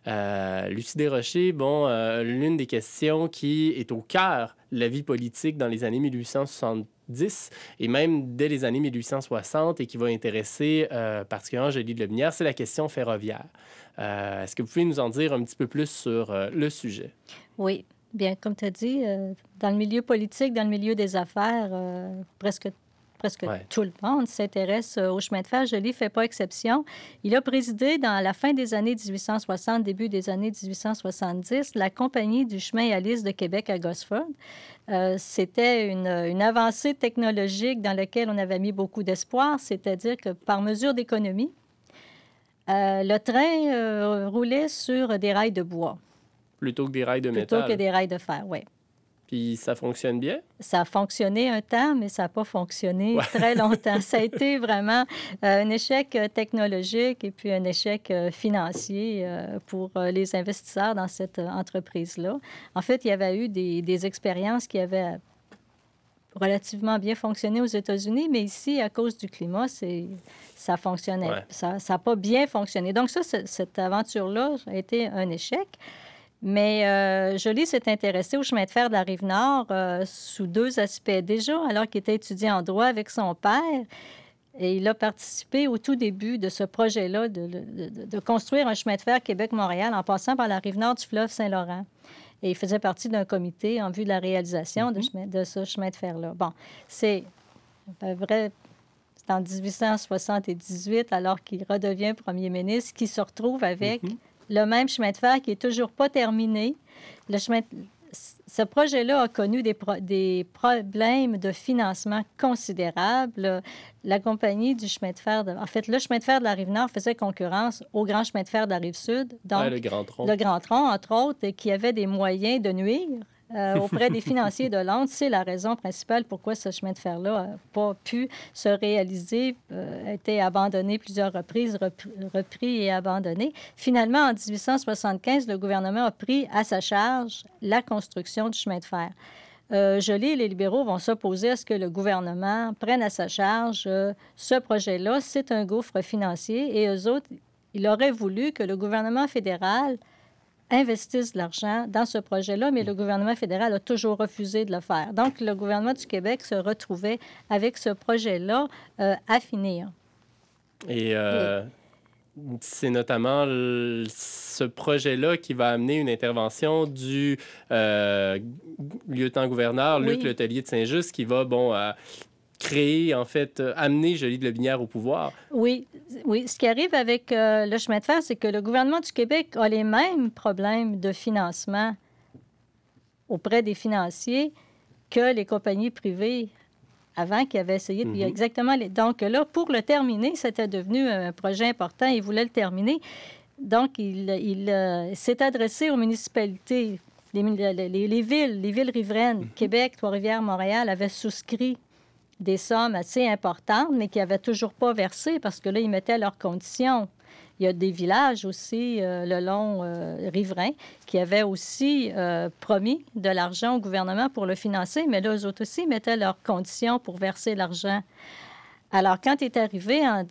Euh, Lucie Desrochers, bon, euh, l'une des questions qui est au cœur de la vie politique dans les années 1870, et même dès les années 1860 et qui va intéresser particulièrement Jolie de Leminière, c'est la question ferroviaire. Est-ce que vous pouvez nous en dire un petit peu plus sur le sujet?
Oui. Bien, comme tu as dit, euh, dans le milieu politique, dans le milieu des affaires, euh, presque presque tout le monde s'intéresse euh, au chemin de fer. Je ne fait pas exception. Il a présidé dans la fin des années 1860, début des années 1870, la Compagnie du chemin à de Québec à Gosford. C'était une, avancée technologique dans laquelle on avait mis beaucoup d'espoir, c'est-à-dire que par mesure d'économie, le train roulait sur des rails de bois.
Plutôt que des rails de métal. Plutôt que des
rails de fer, oui.
Puis ça fonctionne bien?
Ça a fonctionné un temps, mais ça n'a pas fonctionné très longtemps. ça a été vraiment euh, un échec euh, technologique et puis un échec euh, financier pour les investisseurs dans cette entreprise-là. En fait, il y avait eu des, des expériences qui avaient relativement bien fonctionné aux États-Unis, mais ici, à cause du climat, c'est ça fonctionnait. Ça n'a pas bien fonctionné. Donc ça, cette aventure-là a été un échec. Mais euh, Joly s'est intéressée au chemin de fer de la Rive-Nord euh, sous deux aspects. Déjà, alors qu'il était étudiant en droit avec son père, et il a participé au tout début de ce projet-là de, construire un chemin de fer Québec-Montréal en passant par la rive nord du fleuve Saint-Laurent. Et il faisait partie d'un comité en vue de la réalisation de, mhm. ce chemin de fer-là. Bon, c'est vrai. C'est en 1878, alors qu'il redevient premier ministre, qu'il se retrouve avec mhm le même chemin de fer qui est toujours pas terminé. Le chemin Ce projet-là a connu des, des, problèmes de financement considérables. La compagnie du chemin de fer, de... en fait, le chemin de fer de la Rive-Nord faisait concurrence au grand chemin de fer de la Rive-Sud. Donc, le
Grand Tronc. Le Grand
Tronc, entre autres, qui avait des moyens de nuire euh, auprès des financiers de Londres. C'est la raison principale pourquoi ce chemin de fer-là n'a pas pu se réaliser, euh, a été abandonné plusieurs reprises, repris, et abandonné. Finalement, en 1875, le gouvernement a pris à sa charge la construction du chemin de fer. Euh, et les libéraux vont s'opposer à ce que le gouvernement prenne à sa charge euh, ce projet-là. C'est un gouffre financier et eux autres, ils auraient voulu que le gouvernement fédéral investissent de l'argent dans ce projet-là, mais le mm. gouvernement fédéral a toujours refusé de le faire. Donc, le gouvernement du Québec se retrouvait avec ce projet-là euh, à finir.
Et, euh, c'est notamment ce projet-là qui va amener une intervention du euh, lieutenant-gouverneur Luc Letellier de Saint-Just qui va, bon, créer, en fait, euh, amener Jolie de la lumière au pouvoir.
Oui, oui. Ce qui arrive avec euh, le chemin de fer, c'est que le gouvernement du Québec a les mêmes problèmes de financement auprès des financiers que les compagnies privées avant qui avaient essayé mhm. Exactement. Donc là, pour le terminer, c'était devenu un projet important. Il voulait le terminer. Donc, euh, il, s'est adressé aux municipalités les, les, les, villes, les villes riveraines, mhm. Québec, Trois-Rivières, Montréal, avaient souscrit des sommes assez importantes, mais qui n'avaient toujours pas versé parce que là, ils mettaient leurs conditions. Il y a des villages aussi euh, le long euh, riverain qui avaient aussi euh, promis de l'argent au gouvernement pour le financer, mais là, eux autres aussi mettaient leurs conditions pour verser l'argent. Alors, quand est arrivé à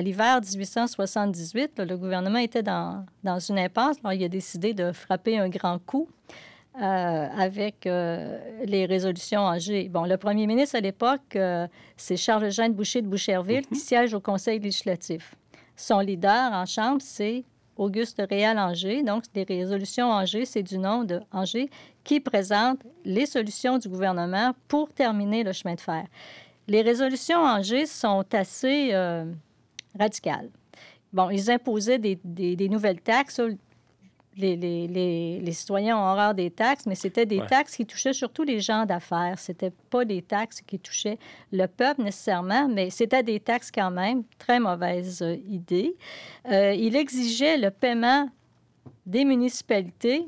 l'hiver 1878, le gouvernement était dans, dans une impasse. Alors, il a décidé de frapper un grand coup euh, avec euh, les résolutions Angers. Bon, le premier ministre à l'époque, euh, c'est charles de Boucher de Boucherville, qui mhm. siège au Conseil législatif. Son leader en Chambre, c'est Auguste Réal Angers. Donc, les résolutions Angers, c'est du nom de Angers, qui présente les solutions du gouvernement pour terminer le chemin de fer. Les résolutions Angers sont assez radicales. Bon, ils imposaient des nouvelles taxes les, citoyens ont horreur des taxes, mais c'était des taxes qui touchaient surtout les gens d'affaires. C'était pas des taxes qui touchaient le peuple nécessairement, mais c'était des taxes quand même. Très mauvaise euh, idée. Euh, il exigeait le paiement des municipalités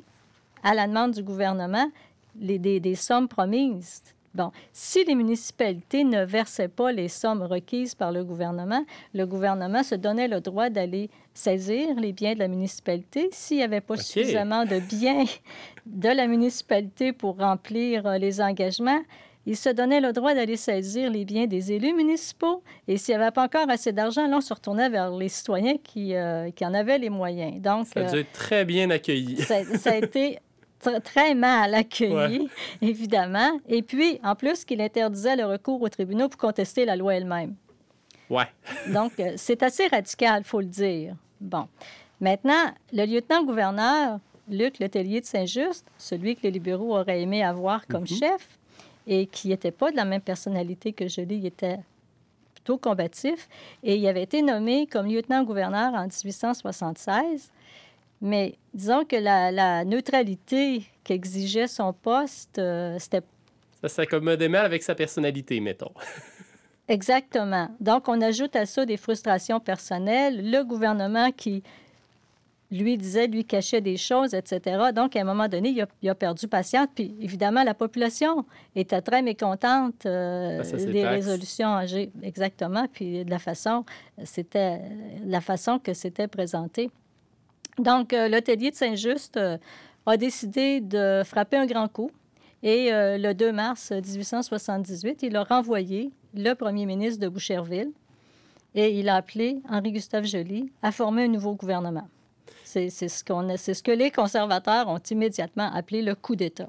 à la demande du gouvernement les, des, des, sommes promises. Bon, si les municipalités ne versaient pas les sommes requises par le gouvernement, le gouvernement se donnait le droit d'aller saisir les biens de la municipalité. S'il n'y avait pas suffisamment de biens de la municipalité pour remplir euh, les engagements, il se donnait le droit d'aller saisir les biens des élus municipaux. Et s'il n'y avait pas encore assez d'argent, là, on se retournait vers les citoyens qui, euh, en avaient les moyens. Donc, ça a euh,
très bien accueilli. ça,
ça, a été très mal accueilli, évidemment. Et puis, en plus, qu'il interdisait le recours aux tribunaux pour contester la loi elle-même. Ouais. Donc, euh, c'est assez radical, faut le dire. Bon. Maintenant, le lieutenant-gouverneur, Luc Letellier de Saint-Just, celui que les libéraux auraient aimé avoir comme mhm. chef, et qui n'était pas de la même personnalité que Joly, il était plutôt combatif, et il avait été nommé comme lieutenant-gouverneur en 1876. Mais disons que la, neutralité qu'exigeait son poste, euh, c'était...
Ça s'accommodait mal avec sa personnalité, mettons.
Exactement. Donc, on ajoute à ça des frustrations personnelles, le gouvernement qui lui disait, lui cachait des choses, etc. Donc, à un moment donné, il a, perdu patience. Puis, évidemment, la population était très mécontente euh, ah, des résolutions âgées. Exactement. Puis, de la façon, c'était la façon que c'était présenté. Donc, euh, l'hôtelier de Saint-Just euh, a décidé de frapper un grand coup et euh, le 2 mars 1878, il a renvoyé le premier ministre de Boucherville et il a appelé Henri-Gustave Joly à former un nouveau gouvernement. C'est ce, ce, que les conservateurs ont immédiatement appelé le coup d'État.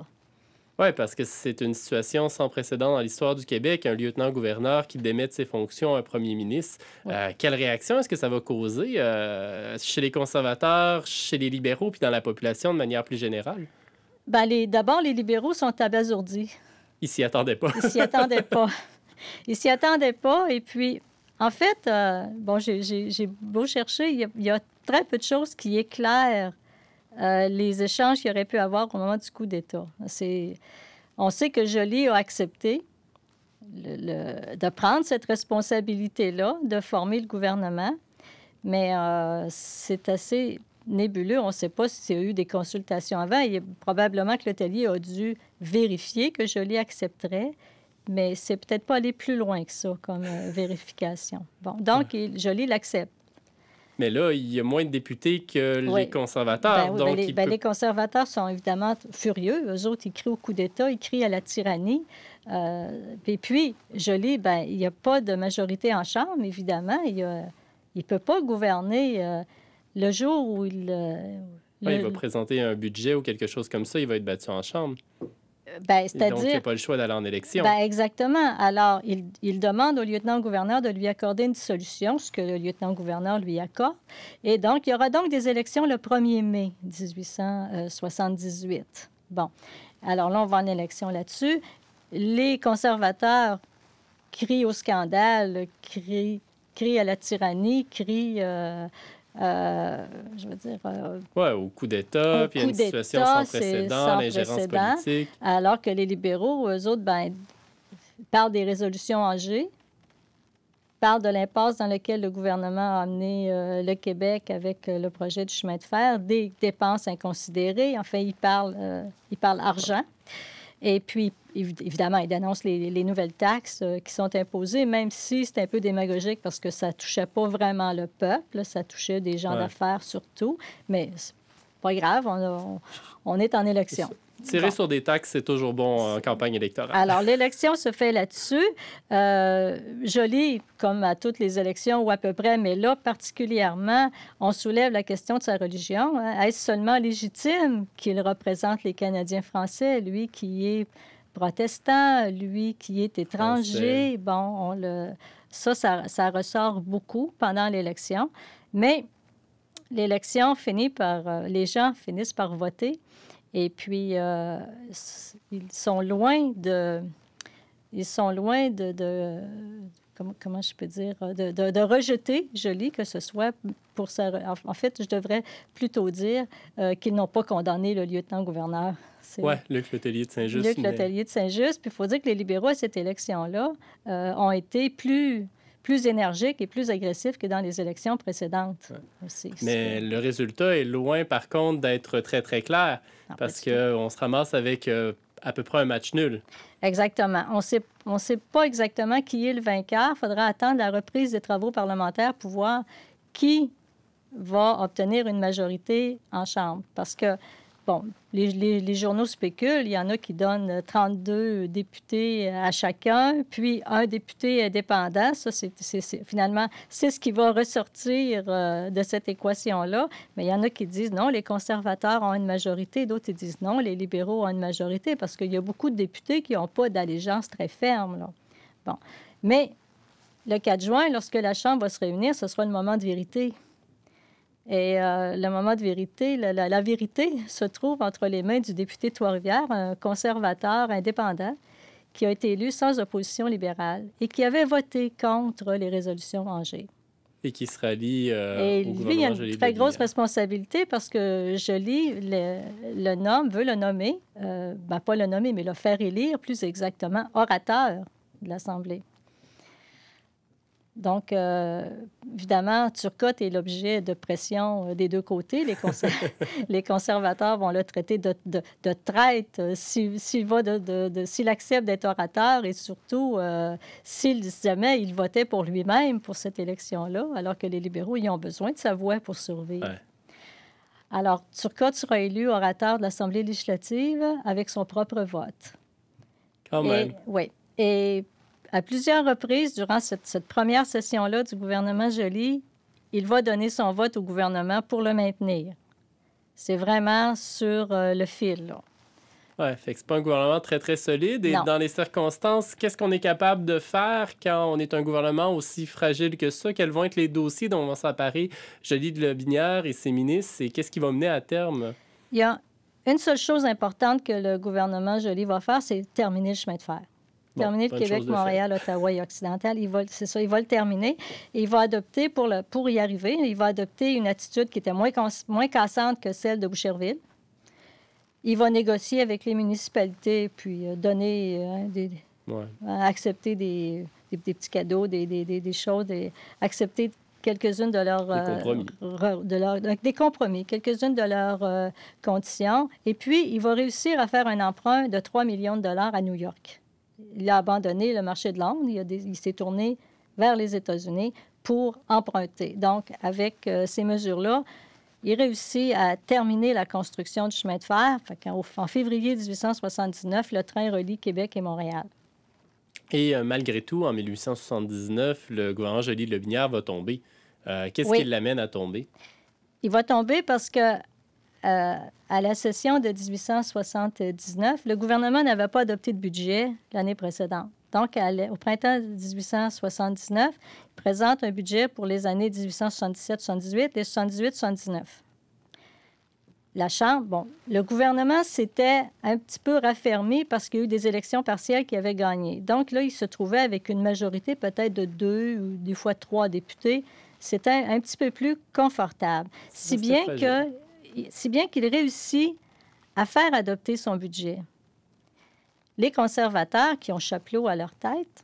Oui, parce que c'est une situation sans précédent dans l'histoire du Québec, un lieutenant-gouverneur qui démet de ses fonctions un premier ministre. Euh, quelle réaction est-ce que ça va causer euh, chez les conservateurs, chez les libéraux, puis dans la population de manière plus générale?
Ben les... D'abord, les libéraux sont abasourdis.
Ils s'y attendaient pas. Ils s'y attendaient
pas. Ils s'y attendaient pas. Et puis, en fait, euh, bon, j'ai beau chercher, il y, y, a très peu de choses qui éclairent euh, les échanges qu'il aurait pu avoir au moment du coup d'État. On sait que Jolie a accepté de prendre cette responsabilité-là, de former le gouvernement, mais euh, c'est assez nébuleux. On ne sait pas s'il y a eu des consultations avant. Il est probablement que l'hôtelier a dû vérifier que Jolie accepterait, mais c'est peut-être pas aller plus loin que ça comme euh, vérification. donc, Jolie l'accepte.
Mais là, il y a moins de députés que les conservateurs. Ben ben ben les,
conservateurs sont évidemment furieux. Eux autres, ils crient au coup d'État, ils crient à la tyrannie. Euh, et puis, je ben, il n'y a pas de majorité en Chambre, évidemment. Il ne peut pas gouverner euh, le jour où il... Euh, ah, il va
présenter un budget ou quelque chose comme ça, il va être battu en Chambre
c'est-à-dire. Ben, donc, il n'a pas le
choix d'aller en élection. Ben,
exactement. Alors, il, demande au lieutenant-gouverneur de lui accorder une solution, ce que le lieutenant-gouverneur lui accorde. Et donc, il y aura donc des élections le 1er mai 1878. Bon. Alors là, on va en élection là-dessus. Les conservateurs crient au scandale, crient crient à la tyrannie, crient... Euh, euh, je veux dire.
Euh, au coup d'État, puis il y a une situation sans précédent, l'ingérence politique.
Alors que les libéraux, eux autres, ben, parlent des résolutions jeu parlent de l'impasse dans laquelle le gouvernement a amené euh, le Québec avec euh, le projet du chemin de fer, des dépenses inconsidérées. Enfin, ils parlent, ils parlent argent. Et puis, évidemment, il dénonce les, nouvelles taxes euh, qui sont imposées, même si c'est un peu démagogique parce que ça touchait pas vraiment le peuple, ça touchait des gens d'affaires surtout, mais n'est pas grave, on, est en élection. Tirer
sur des taxes, c'est toujours bon en campagne électorale. Alors,
l'élection se fait là-dessus. Euh, jolie, comme à toutes les élections ou à peu près, mais là, particulièrement, on soulève la question de sa religion. Hein. Est-ce seulement légitime qu'il représente les Canadiens français, lui qui est protestant, lui qui est étranger. Bon, le... ça, ça, ressort beaucoup pendant l'élection. Mais l'élection finit par... Euh, les gens finissent par voter. Et puis, euh, ils sont loin de... Ils sont loin de comment, je peux dire, euh, de, rejeter, je lis, que ce soit pour ça. En fait, je devrais plutôt dire euh, qu'ils n'ont pas condamné le lieutenant-gouverneur. Oui,
Luc Letellier de Saint-Just. Luc mais... Letellier
de Saint-Just. Puis il faut dire que les libéraux à cette élection-là euh, ont été plus plus énergique et plus agressifs que dans les élections précédentes. Aussi, Mais
le résultat est loin, par contre, d'être très, très clair, parce parce qu'on se ramasse avec à peu près un match nul.
Exactement. On sait, ne on sait pas exactement qui est le vainqueur. Il faudra attendre la reprise des travaux parlementaires pour voir qui va obtenir une majorité en Chambre. Parce que bon, les, journaux spéculent. Il y en a qui donnent 32 euh, députés euh, à chacun, puis un député indépendant. Ça, c'est finalement, c'est ce qui va ressortir euh, de cette équation-là. Mais il y en a qui disent non, les conservateurs ont une majorité. D'autres, disent non, les libéraux ont une majorité parce qu'il y a beaucoup de députés qui n'ont pas d'allégeance très ferme. Là. Bon. Mais le 4 juin, lorsque la Chambre va se réunir, ce sera le moment de vérité. Et euh, le moment de vérité, la, vérité se trouve entre les mains du député trois un conservateur indépendant qui a été élu sans opposition libérale et qui avait voté contre les résolutions Angers.
Et qui se rallie euh, et au lui, il a une très grosse
responsabilité parce que Joly le, le nomme, veut le nommer, euh, ben, pas le nommer, mais le faire élire, plus exactement, orateur de l'Assemblée. Donc, euh, évidemment, Turcotte est l'objet de pression euh, des deux côtés. Les, les conservateurs vont le traiter euh, de, de, de s'il accepte d'être orateur et surtout s'il jamais il votait pour lui-même pour cette élection-là, alors que les libéraux y ont besoin de sa voix pour survivre. Alors, Turcotte sera élu orateur de l'Assemblée législative avec son propre vote. Quand et, même. Oui. Et à plusieurs reprises durant cette, première session-là du gouvernement Joly, il va donner son vote au gouvernement pour le maintenir. C'est vraiment sur euh, le fil. Là.
Ouais, fait que c'est pas un gouvernement très, très solide. Et dans les circonstances, qu'est-ce qu'on est capable de faire quand on est un gouvernement aussi fragile que ça? Quels vont être les dossiers dont vont s'apparer Joly de Lobinière et ses ministres? Et qu'est-ce qui va mener à terme?
Il y a une seule chose importante que le gouvernement Joly va faire, c'est terminer le chemin de fer terminer le Québec, Montréal, Ottawa et Occidental. c'est ça, il va le terminer. Et il va adopter, pour, pour y arriver, il va adopter une attitude qui était moins, moins cassante que celle de Boucherville. Il va négocier avec les municipalités, puis euh, donner euh, euh, accepter des, petits cadeaux, des, des choses, accepter quelques-unes de leurs... Des compromis. de des compromis, quelques-unes de leurs conditions. Et puis, il va réussir à faire un emprunt de 3 millions de dollars à New York il a abandonné le marché de Londres, il, s'est tourné vers les États-Unis pour emprunter. Donc, avec euh, ces mesures-là, il réussit à terminer la construction du chemin de fer. En, février 1879, le train relie Québec et Montréal.
Et euh, malgré tout, en 1879, le gouvernement Joly-Levinière va tomber. Euh, qu'est-ce qui l'amène à tomber?
Il va tomber parce que euh, à la session de 1879, le gouvernement n'avait pas adopté de budget l'année précédente. Donc, au printemps 1879, il présente un budget pour les années 1877-78 et 78-79. La Chambre, bon, le gouvernement s'était un petit peu raffermé parce qu'il y a eu des élections partielles qui avaient gagné. Donc là, il se trouvait avec une majorité peut-être de deux ou des fois trois députés. C'était un, un petit peu plus confortable. Si bien que si bien qu'il réussit à faire adopter son budget. Les conservateurs, qui ont Chapelot à leur tête,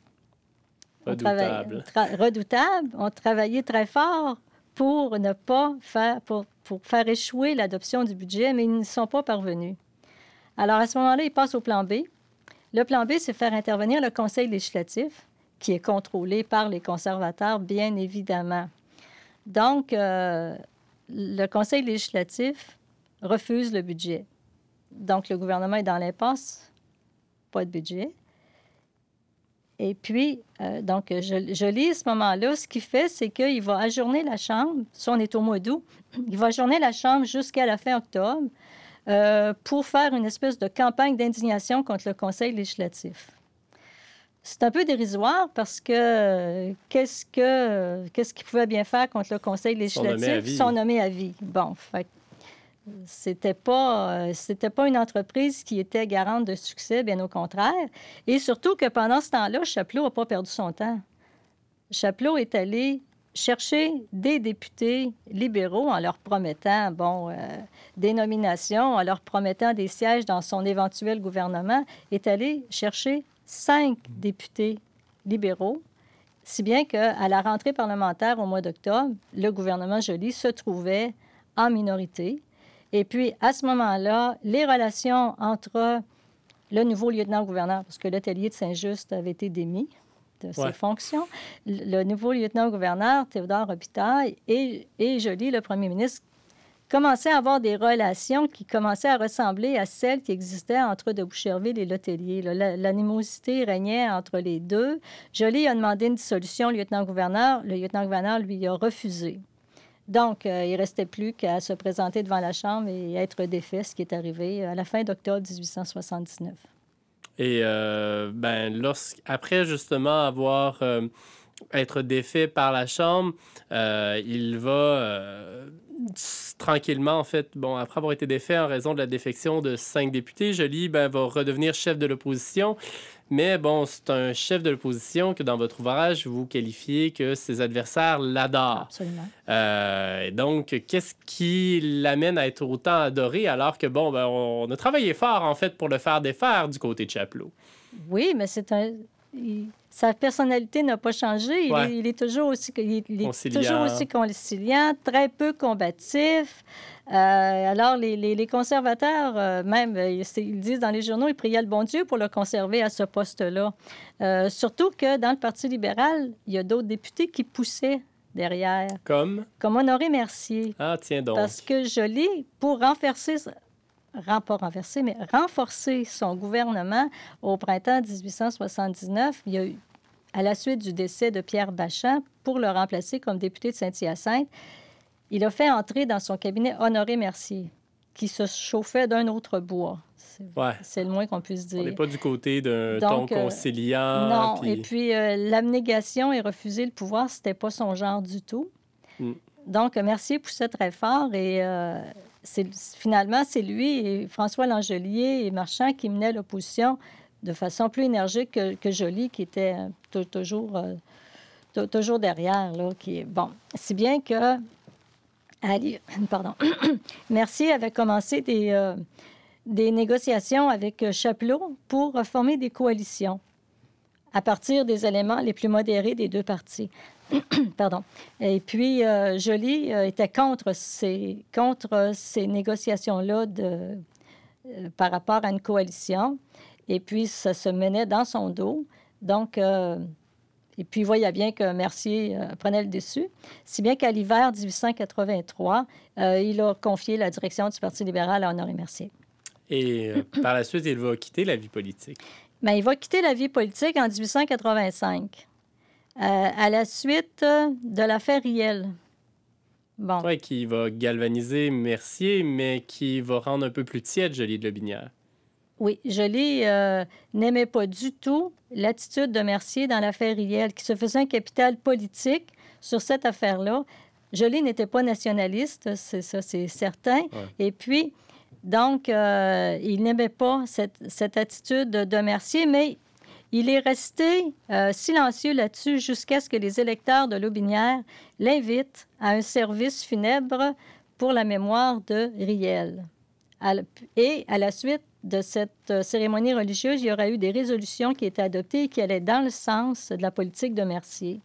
redoutables, ont, redoutable, ont travaillé très fort pour ne pas faire, pour, faire échouer l'adoption du budget, mais ils ne sont pas parvenus. Alors, à ce moment-là, ils passent au plan B. Le plan B, c'est faire intervenir le Conseil législatif, qui est contrôlé par les conservateurs, bien évidemment. Donc, euh, le Conseil législatif refuse le budget. Donc, le gouvernement est dans l'impasse, pas de budget. Et puis, euh, donc, je, lis à ce moment-là, ce qu'il fait, c'est qu'il va ajourner la Chambre, si on est au mois d'août, il va ajourner la Chambre jusqu'à la fin octobre euh, pour faire une espèce de campagne d'indignation contre le Conseil législatif. C'est un peu dérisoire parce que euh, qu'est-ce que qu'est-ce qu'ils pouvaient bien faire contre le Conseil législatif Ils sont nommés à vie. Bon, fait c'était pas euh, c'était pas une entreprise qui était garante de succès, bien au contraire. Et surtout que pendant ce temps-là, Chapelot n'a pas perdu son temps. Chapelot est allé chercher des députés libéraux en leur promettant, bon, euh, des nominations, en leur promettant des sièges dans son éventuel gouvernement, est allé chercher cinq députés libéraux, si bien qu'à la rentrée parlementaire au mois d'octobre, le gouvernement Joly se trouvait en minorité. Et puis, à ce moment-là, les relations entre le nouveau lieutenant-gouverneur, parce que l'hôtelier de Saint-Just avait été démis de ses fonctions, le nouveau lieutenant-gouverneur, Théodore Robitaille et, et Joly, le premier ministre, commençait à avoir des relations qui commençaient à ressembler à celles qui existaient entre de Boucherville et l'hôtelier. L'animosité régnait entre les deux. Joly a demandé une dissolution au lieutenant-gouverneur. Le lieutenant-gouverneur lui a refusé. Donc, euh, il restait plus qu'à se présenter devant la Chambre et être défait, ce qui est arrivé à la fin d'octobre 1879.
Et euh, ben, après justement avoir euh, être défait par la Chambre. Euh, il va euh, tranquillement, en fait, bon, après avoir été défait en raison de la défection de cinq députés, Joly ben, va redevenir chef de l'opposition. Mais bon, c'est un chef de l'opposition que dans votre ouvrage, vous qualifiez que ses adversaires l'adorent. Absolument. Euh, donc, qu'est-ce qui l'amène à être autant adoré alors que, bon, ben, on a travaillé fort, en fait, pour le faire défaire du côté de Chapelot?
Oui, mais c'est un sa personnalité n'a pas changé. Il, est, toujours aussi, toujours aussi conciliant, très peu combatif. Euh, alors, les, conservateurs, euh, même, euh, ils, disent dans les journaux, ils priaient le bon Dieu pour le conserver à ce poste-là. surtout que dans le Parti libéral, il y a d'autres députés qui poussaient derrière. Comme? Comme Honoré Mercier.
Ah, tiens donc. Parce
que lis, pour renforcer, pas renversé, mais renforcé son gouvernement au printemps 1879. Il y a eu, à la suite du décès de Pierre Bachan, pour le remplacer comme député de Saint-Hyacinthe, il a fait entrer dans son cabinet Honoré Mercier, qui se chauffait d'un autre bois. C'est le moins qu'on puisse dire. On n'est pas du
côté d'un ton euh, conciliant. non, et puis
euh, l'abnégation et refuser le pouvoir, c'était pas son genre du tout. Mm. Donc, Mercier poussait très fort et euh, finalement, c'est lui et François Langelier et Marchand qui menaient l'opposition de façon plus énergique que, que Joly, qui était euh, euh, toujours, derrière. Là, qui, bon, si bien que... pardon. Merci avait commencé des, euh, négociations avec Chapelot pour former des coalitions à partir des éléments les plus modérés des deux partis. Pardon. Et puis, euh, Joly euh, était contre ces, contre ces négociations-là euh, par rapport à une coalition. Et puis, ça se menait dans son dos. Donc, et puis, il voyait bien que Mercier prenait le dessus. Si bien qu'à l'hiver 1883, il a confié la direction du Parti libéral à Honoré Mercier.
Et par la suite, il va quitter la vie politique.
Bien, il va quitter la vie politique en 1885. Euh, à la suite euh, de l'affaire Riel.
Bon. qui va galvaniser Mercier, mais qui va rendre un peu plus tiède Jolie de Lobinière.
Oui, Jolie euh, n'aimait pas du tout l'attitude de Mercier dans l'affaire Riel, qui se faisait un capital politique sur cette affaire-là. Jolie n'était pas nationaliste, c'est ça, c'est certain. Et puis, donc, il n'aimait pas cette, cette attitude de Mercier, mais il est resté euh, silencieux là-dessus jusqu'à ce que les électeurs de lubinière l'invitent à un service funèbre pour la mémoire de Riel. Et à la suite de cette euh, cérémonie religieuse, il y aura eu des résolutions qui étaient adoptées et qui allaient dans le sens de la politique de Mercier.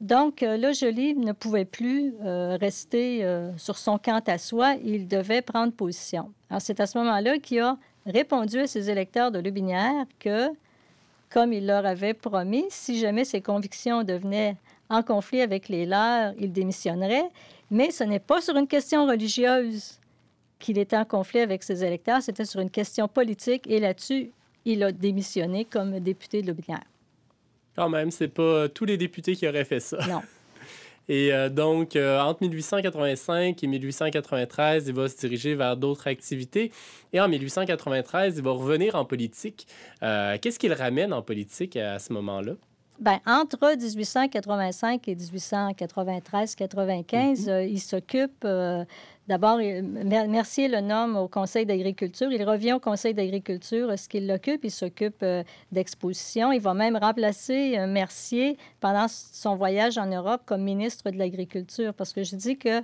Donc, euh, le joli ne pouvait plus rester sur son camp à soi. Il devait prendre position. Alors, c'est à ce moment-là qu'il a répondu à ses électeurs de Lubinière que comme il leur avait promis. Si jamais ses convictions devenaient en conflit avec les leurs, il démissionnerait. Mais ce n'est pas sur une question religieuse qu'il est en conflit avec ses électeurs, c'était sur une question politique et là-dessus, il a démissionné comme député de
Quand même, c'est pas tous les députés qui auraient fait ça. Non. Et euh, donc, euh, entre 1885 et 1893, il va se diriger vers d'autres activités. Et en 1893, il va revenir en politique. Euh, qu'est-ce qu'il ramène en politique à ce moment-là?
Bien, entre 1885 et 1893-95, mhm. il s'occupe D'abord, Mercier le nomme au Conseil d'agriculture. Il revient au Conseil d'agriculture, euh, ce qu'il l'occupe. Il s'occupe euh, d'exposition. Il va même remplacer euh, Mercier pendant son voyage en Europe comme ministre de l'Agriculture. Parce que je dis que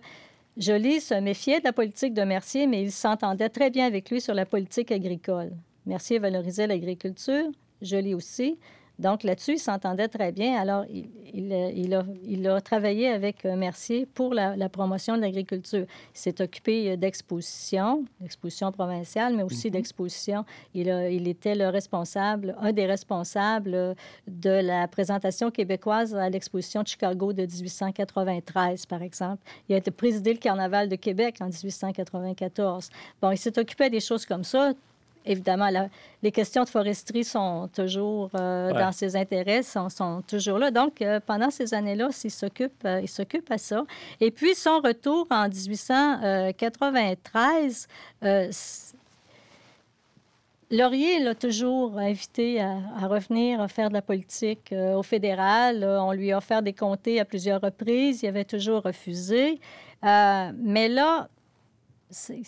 Joly se méfiait de la politique de Mercier, mais il s'entendait très bien avec lui sur la politique agricole. Mercier valorisait l'agriculture, Joly aussi. Donc là-dessus, il s'entendait très bien. Alors, il, euh, a, travaillé avec euh, Mercier pour la, promotion de l'agriculture. Il s'est occupé d'expositions, euh, d'expositions provinciales, mais aussi mhm. d'exposition. d'expositions. Il, était le responsable, un des responsables de la présentation québécoise à l'exposition de Chicago de 1893, par exemple. Il a été présidé le Carnaval de Québec en 1894. Bon, il s'est occupé des choses comme ça, évidemment, les questions de foresterie sont toujours euh, dans ses intérêts, sont, toujours là. Donc, euh, pendant ces années-là, il s'occupe, euh, il s'occupe à ça. Et puis, son retour en 1893, Laurier l'a toujours invité à, à, revenir faire de la politique au fédéral. on lui a offert des comtés à plusieurs reprises. Il avait toujours refusé. mais là,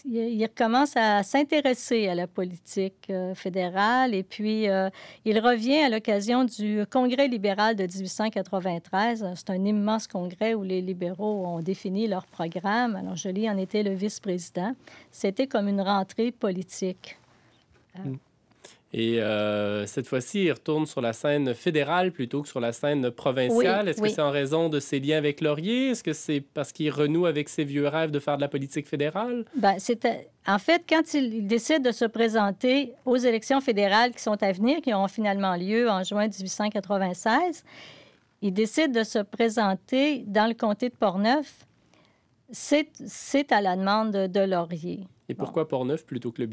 il recommence à s'intéresser à la politique euh, fédérale et puis euh, il revient à l'occasion du Congrès libéral de 1893. C'est un immense congrès où les libéraux ont défini leur programme. Alors Joly en était le vice-président. C'était comme une rentrée politique. Euh,
mm. Et euh, cette fois-ci, il retourne sur la scène fédérale plutôt que sur la scène provinciale. Est-ce que c'est en raison de ses liens avec Laurier? Est-ce que c'est parce qu'il renoue avec ses vieux rêves de faire de la politique fédérale?
Bien, en fait, quand il décide de se présenter aux élections fédérales qui sont à venir, qui auront finalement lieu en juin 1896, il décide de se présenter dans le comté de Portneuf c'est à la demande de Laurier.
Et pourquoi Portneuf plutôt que Le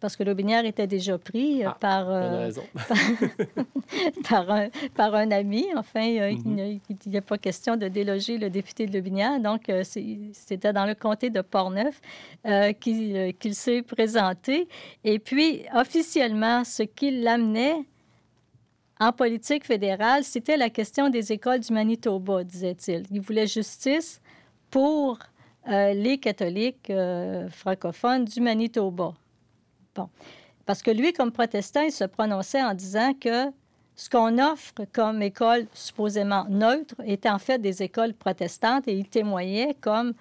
Parce que Le était déjà pris euh, ah, par, euh, par, un, ami. Enfin, il n'y mm-hmm. a pas question de déloger le député de Le Donc, euh, c'était dans le comté de Portneuf qu'il s'est présenté. Et puis, officiellement, ce qui l'amenait en politique fédérale, c'était la question des écoles du Manitoba, disait-il. Il voulait justice pour euh, les catholiques euh, francophones du Manitoba. Bon. Parce que lui, comme protestant, il se prononçait en disant que ce qu'on offre comme école supposément neutre est en fait des écoles protestantes et il témoignait comme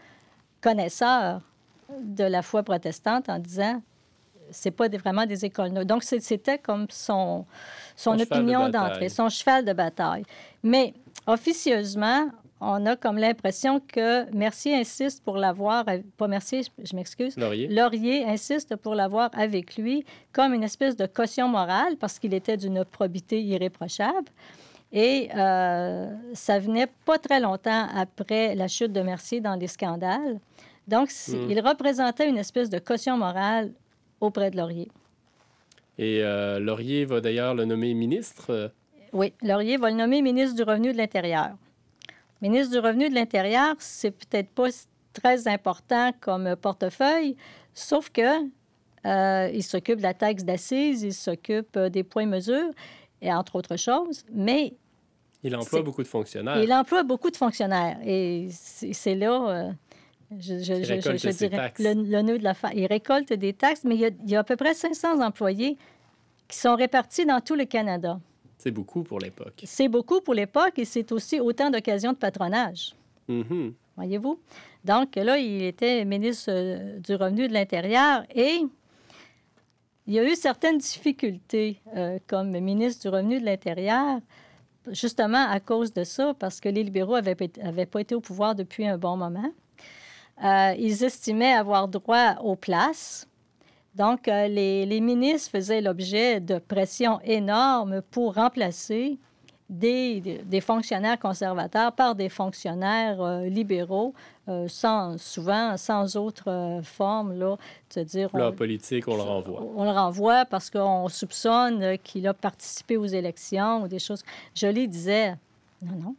connaisseur de la foi protestante en disant c'est pas vraiment des écoles neutres. Donc c'était comme son, son opinion d'entrée, son cheval de bataille. Mais officieusement, on a comme l'impression que Mercier insiste pour l'avoir, pas Mercier, je m'excuse, Laurier. insiste pour l'avoir avec lui comme une espèce de caution morale parce qu'il était d'une probité irréprochable. Et euh, ça venait pas très longtemps après la chute de Mercier dans les scandales. Donc, hmm. il représentait une espèce de caution morale auprès de Laurier.
Et euh, Laurier va d'ailleurs le nommer ministre.
Oui, Laurier va le nommer ministre du Revenu de l'Intérieur. Ministre du Revenu de l'Intérieur, c'est peut-être pas très important comme euh, portefeuille, sauf que euh, il s'occupe de la taxe d'assises, il s'occupe euh, des points mesures, et entre autres choses, mais...
Il emploie beaucoup de fonctionnaires. Il
emploie beaucoup de fonctionnaires. Et c'est là... je, dirais le, nœud de la fin. Il récolte des taxes, mais il y a à peu près 500 employés qui sont répartis dans tout le Canada.
C'est beaucoup pour l'époque.
C'est beaucoup pour l'époque et c'est aussi autant d'occasions de patronage. Mm-hmm. Voyez-vous? Donc là, il était ministre euh, du Revenu de l'Intérieur et il y a eu certaines difficultés euh, comme ministre du Revenu de l'Intérieur, justement à cause de ça, parce que les libéraux n'avaient pas été au pouvoir depuis un bon moment. Euh, ils estimaient avoir droit aux places donc, euh, les, ministres faisaient l'objet de pressions énormes pour remplacer des, fonctionnaires conservateurs par des fonctionnaires euh, libéraux, euh, sans, souvent sans autre forme. Là, dire, on,
politique, on le renvoie.
On, le renvoie parce qu'on soupçonne qu'il a participé aux élections ou des choses. Je lui disais, non, non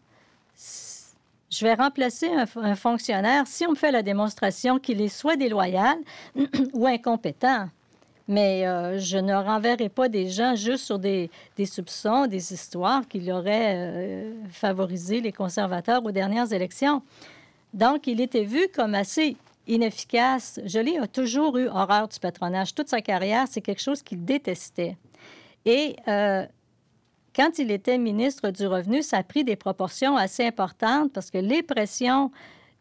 je vais remplacer un, fonctionnaire si on me fait la démonstration qu'il est soit déloyal ou incompétent. Mais euh, je ne renverrai pas des gens juste sur des, des soupçons, des histoires qu'il aurait euh, favorisé les conservateurs aux dernières élections. Donc, il était vu comme assez inefficace. Joly a toujours eu horreur du patronage. Toute sa carrière, c'est quelque chose qu'il détestait. Et euh, quand il était ministre du Revenu, ça a pris des proportions assez importantes parce que les pressions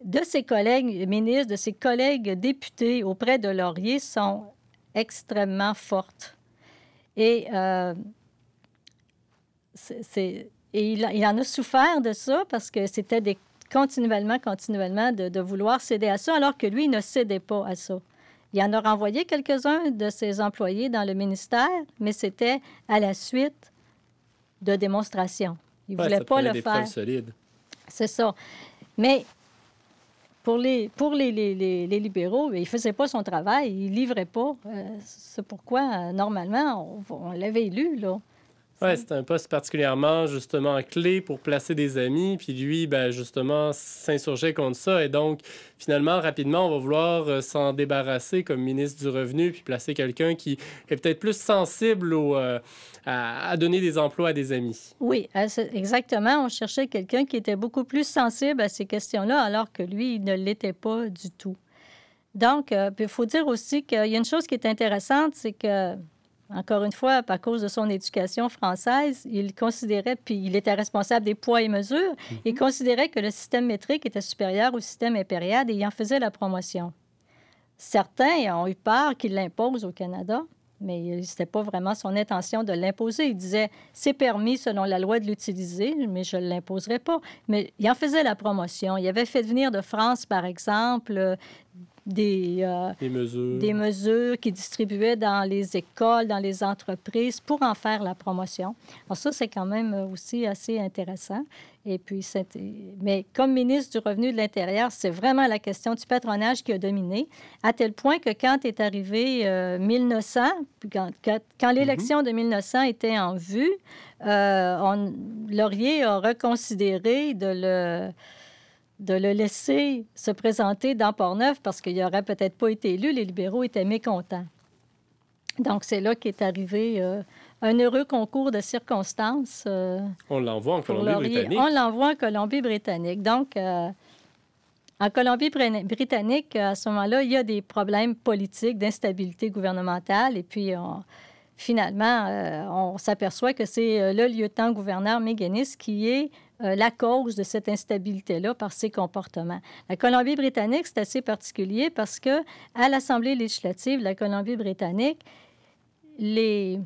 de ses collègues ministres, de ses collègues députés auprès de Laurier sont extrêmement fortes. Et, euh, il, en a souffert de ça parce que c'était continuellement, continuellement de, vouloir céder à ça, alors que lui, ne cédait pas à ça. Il en a renvoyé quelques-uns de ses employés dans le ministère, mais c'était à la suite de démonstration. Il ne pas le faire. C'est ça. Mais pour les, pour les, libéraux, ben, il ne faisait pas son travail, il ne livrait pas. Euh, c'est pourquoi, euh, normalement, on, on l'avait élu, là.
Oui, c'est un poste particulièrement justement clé pour placer des amis. Puis lui, ben, justement, s'insurgeait contre ça. Et donc, finalement, rapidement, on va vouloir euh, s'en débarrasser comme ministre du Revenu, puis placer quelqu'un qui est peut-être plus sensible au, euh, à, donner des emplois à des amis.
Oui, exactement. On cherchait quelqu'un qui était beaucoup plus sensible à ces questions-là, alors que lui, il ne l'était pas du tout. Donc, euh, il faut dire aussi qu'il y a une chose qui est intéressante, c'est que encore une fois, à cause de son éducation française, il considérait, puis il était responsable des poids et mesures, mhm. il considérait que le système métrique était supérieur au système impérial et il en faisait la promotion. Certains ont eu peur qu'il l'impose au Canada, mais ce n'était pas vraiment son intention de l'imposer. Il disait, c'est permis selon la loi de l'utiliser, mais je ne l'imposerai pas. Mais il en faisait la promotion. Il avait fait venir de France, par exemple, euh,
des, mesures. des
mesures qui distribuaient dans les écoles, dans les entreprises pour en faire la promotion. Alors ça, c'est quand même euh, aussi assez intéressant. Et puis, mais comme ministre du Revenu de l'Intérieur, c'est vraiment la question du patronage qui a dominé, à tel point que quand est arrivé 1900, euh, quand, mhm. l'élection de 1900 était en vue, Laurier a reconsidéré de le de le laisser se présenter dans Portneuf parce qu'il n'aurait peut-être pas été élu. Les libéraux étaient mécontents. Donc, c'est là qu'est arrivé euh, un heureux concours de circonstances. Euh,
on l'envoie en Colombie-Britannique. On
l'envoie en Colombie-Britannique. Donc, euh, en Colombie-Britannique, à ce moment-là, il y a des problèmes politiques, d'instabilité gouvernementale. Et puis, finalement, on s'aperçoit que c'est le lieutenant-gouverneur McGuinness qui est euh, la cause de cette instabilité-là par ses comportements. La Colombie-Britannique, c'est assez particulier parce que à l'Assemblée législative de la Colombie-Britannique, les,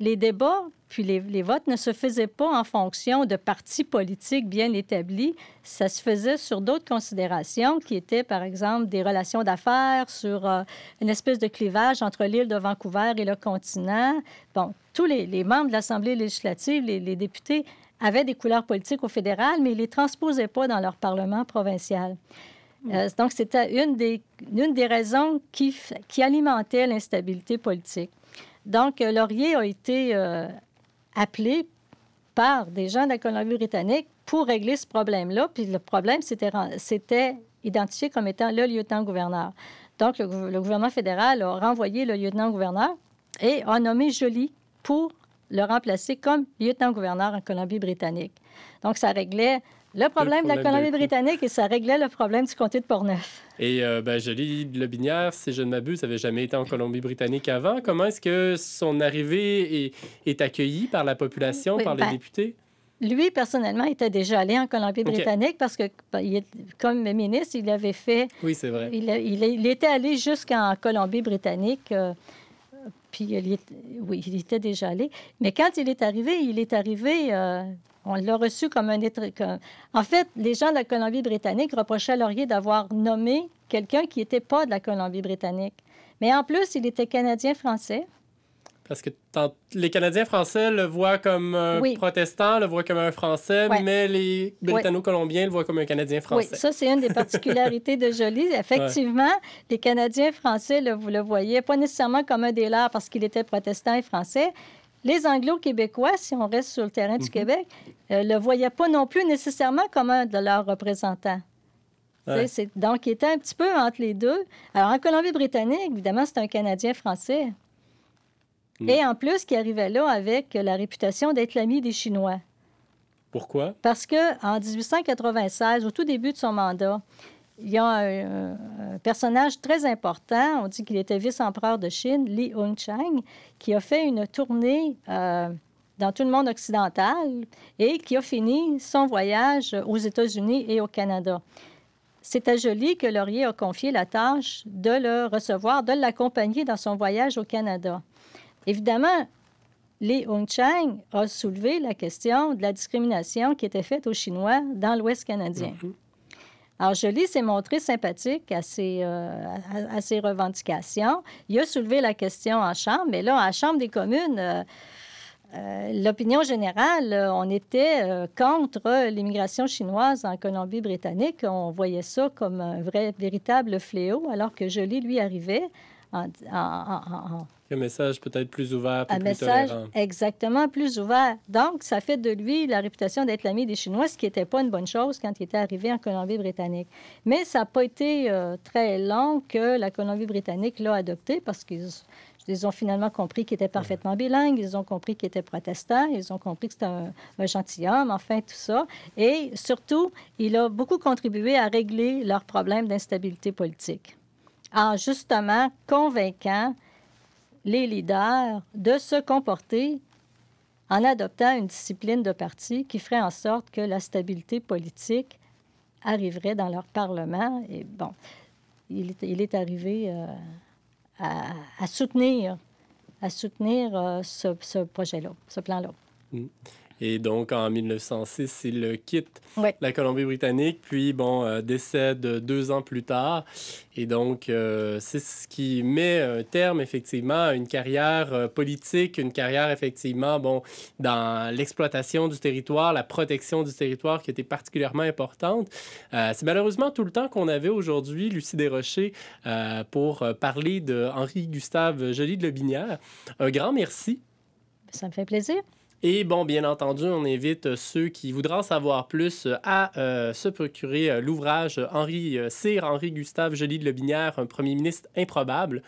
les débats puis les, votes ne se faisaient pas en fonction de partis politiques bien établis. Ça se faisait sur d'autres considérations qui étaient, par exemple, des relations d'affaires, sur euh, une espèce de clivage entre l'île de Vancouver et le continent. Bon, tous les, membres de l'Assemblée législative, les députés avaient des couleurs politiques au fédéral, mais ils ne les transposaient pas dans leur parlement provincial. Hmm. Euh, donc, c'était une des, une des raisons qui, qui alimentait l'instabilité politique. Donc, euh, Laurier a été euh, appelé par des gens de la Colombie-Britannique pour régler ce problème-là. Puis le problème, c'était identifié comme étant le lieutenant-gouverneur. Donc, le, gouvernement fédéral a renvoyé le lieutenant-gouverneur et a nommé Jolie pour le remplacer comme lieutenant-gouverneur en Colombie-Britannique. Donc, ça réglait le problème, de la Colombie-Britannique et ça réglait le problème du comté de Portneuf.
Et euh, ben, Jolie Lobinière, si je ne m'abuse, n'avait jamais été en Colombie-Britannique avant. Comment est-ce que son arrivée est, accueillie par la population, par les ben, députés?
Lui, personnellement, était déjà allé en Colombie-Britannique parce que, ben, comme ministre, il avait fait. Oui, c'est vrai. Il, était allé jusqu'en Colombie-Britannique. Euh, puis il oui, il était déjà allé. Mais quand il est arrivé, il est arrivé. Euh, on l'a reçu comme un En fait, les gens de la Colombie-Britannique reprochaient Laurier d'avoir nommé quelqu'un qui n'était pas de la Colombie-Britannique. Mais en plus, il était canadien-français.
Parce que les Canadiens français le voient comme un protestant, le voient comme un Français, mais les Britanno-Colombiens le voient comme un Canadien français. Oui, ça,
c'est une des particularités de Jolie. Effectivement, les Canadiens français le, le voyaient pas nécessairement comme un des leurs parce qu'il était protestant et français. Les Anglo-Québécois, si on reste sur le terrain du mhm. Québec, ne euh, le voyaient pas non plus nécessairement comme un de leurs représentants. C'est Donc, il était un petit peu entre les deux. Alors, en Colombie-Britannique, évidemment, c'est un Canadien français. Mm. Et en plus, qui arrivait là avec la réputation d'être l'ami des Chinois. Pourquoi? Parce que en 1896, au tout début de son mandat, il y a un, personnage très important, on dit qu'il était vice-empereur de Chine, Li Hongcheng, qui a fait une tournée euh, dans tout le monde occidental et qui a fini son voyage aux États-Unis et au Canada. C'est à Jolie que Laurier a confié la tâche de le recevoir, de l'accompagner dans son voyage au Canada. Évidemment, Li Hongchang a soulevé la question de la discrimination qui était faite aux Chinois dans l'Ouest canadien. Mhm. Alors, Jolie s'est montré sympathique euh, à ses, revendications. Il a soulevé la question en Chambre, mais là, en Chambre des communes, euh, euh, l'opinion générale, on était contre l'immigration chinoise en Colombie-Britannique. On voyait ça comme un vrai, véritable fléau, alors que Jolie, lui, arrivait un
message peut-être plus ouvert, un, message
exactement plus ouvert. Donc, ça fait de lui la réputation d'être l'ami des Chinois, ce qui n'était pas une bonne chose quand il était arrivé en Colombie-Britannique. Mais ça n'a pas été euh, très long que la Colombie-Britannique l'a adopté parce qu'ils ont finalement compris qu'il était parfaitement bilingue, ils ont compris qu'il était protestant, ils ont compris que c'était un, un, gentilhomme, enfin tout ça. Et surtout, il a beaucoup contribué à régler leurs problèmes d'instabilité politique en justement convainquant les leaders de se comporter en adoptant une discipline de parti qui ferait en sorte que la stabilité politique arriverait dans leur Parlement. Et bon, il est, arrivé euh, à, soutenir, à soutenir euh, ce, projet-là, ce, plan-là. Mm.
Et donc, en 1906, il quitte la Colombie-Britannique, puis, bon, euh, décède deux ans plus tard. Et donc, euh, c'est ce qui met un terme, effectivement, à une carrière euh, politique, une carrière, effectivement, bon, dans l'exploitation du territoire, la protection du territoire qui était particulièrement importante. c'est malheureusement tout le temps qu'on avait aujourd'hui, Lucie Desrochers, pour parler de Henri-Gustave Joly de Lobinière. Un grand merci.
Ça me fait plaisir.
Et bon, bien entendu, on invite ceux qui voudront en savoir plus à euh, se procurer euh, l'ouvrage
Henri, euh, Henri Gustave Joly de Lobinière, un premier ministre improbable,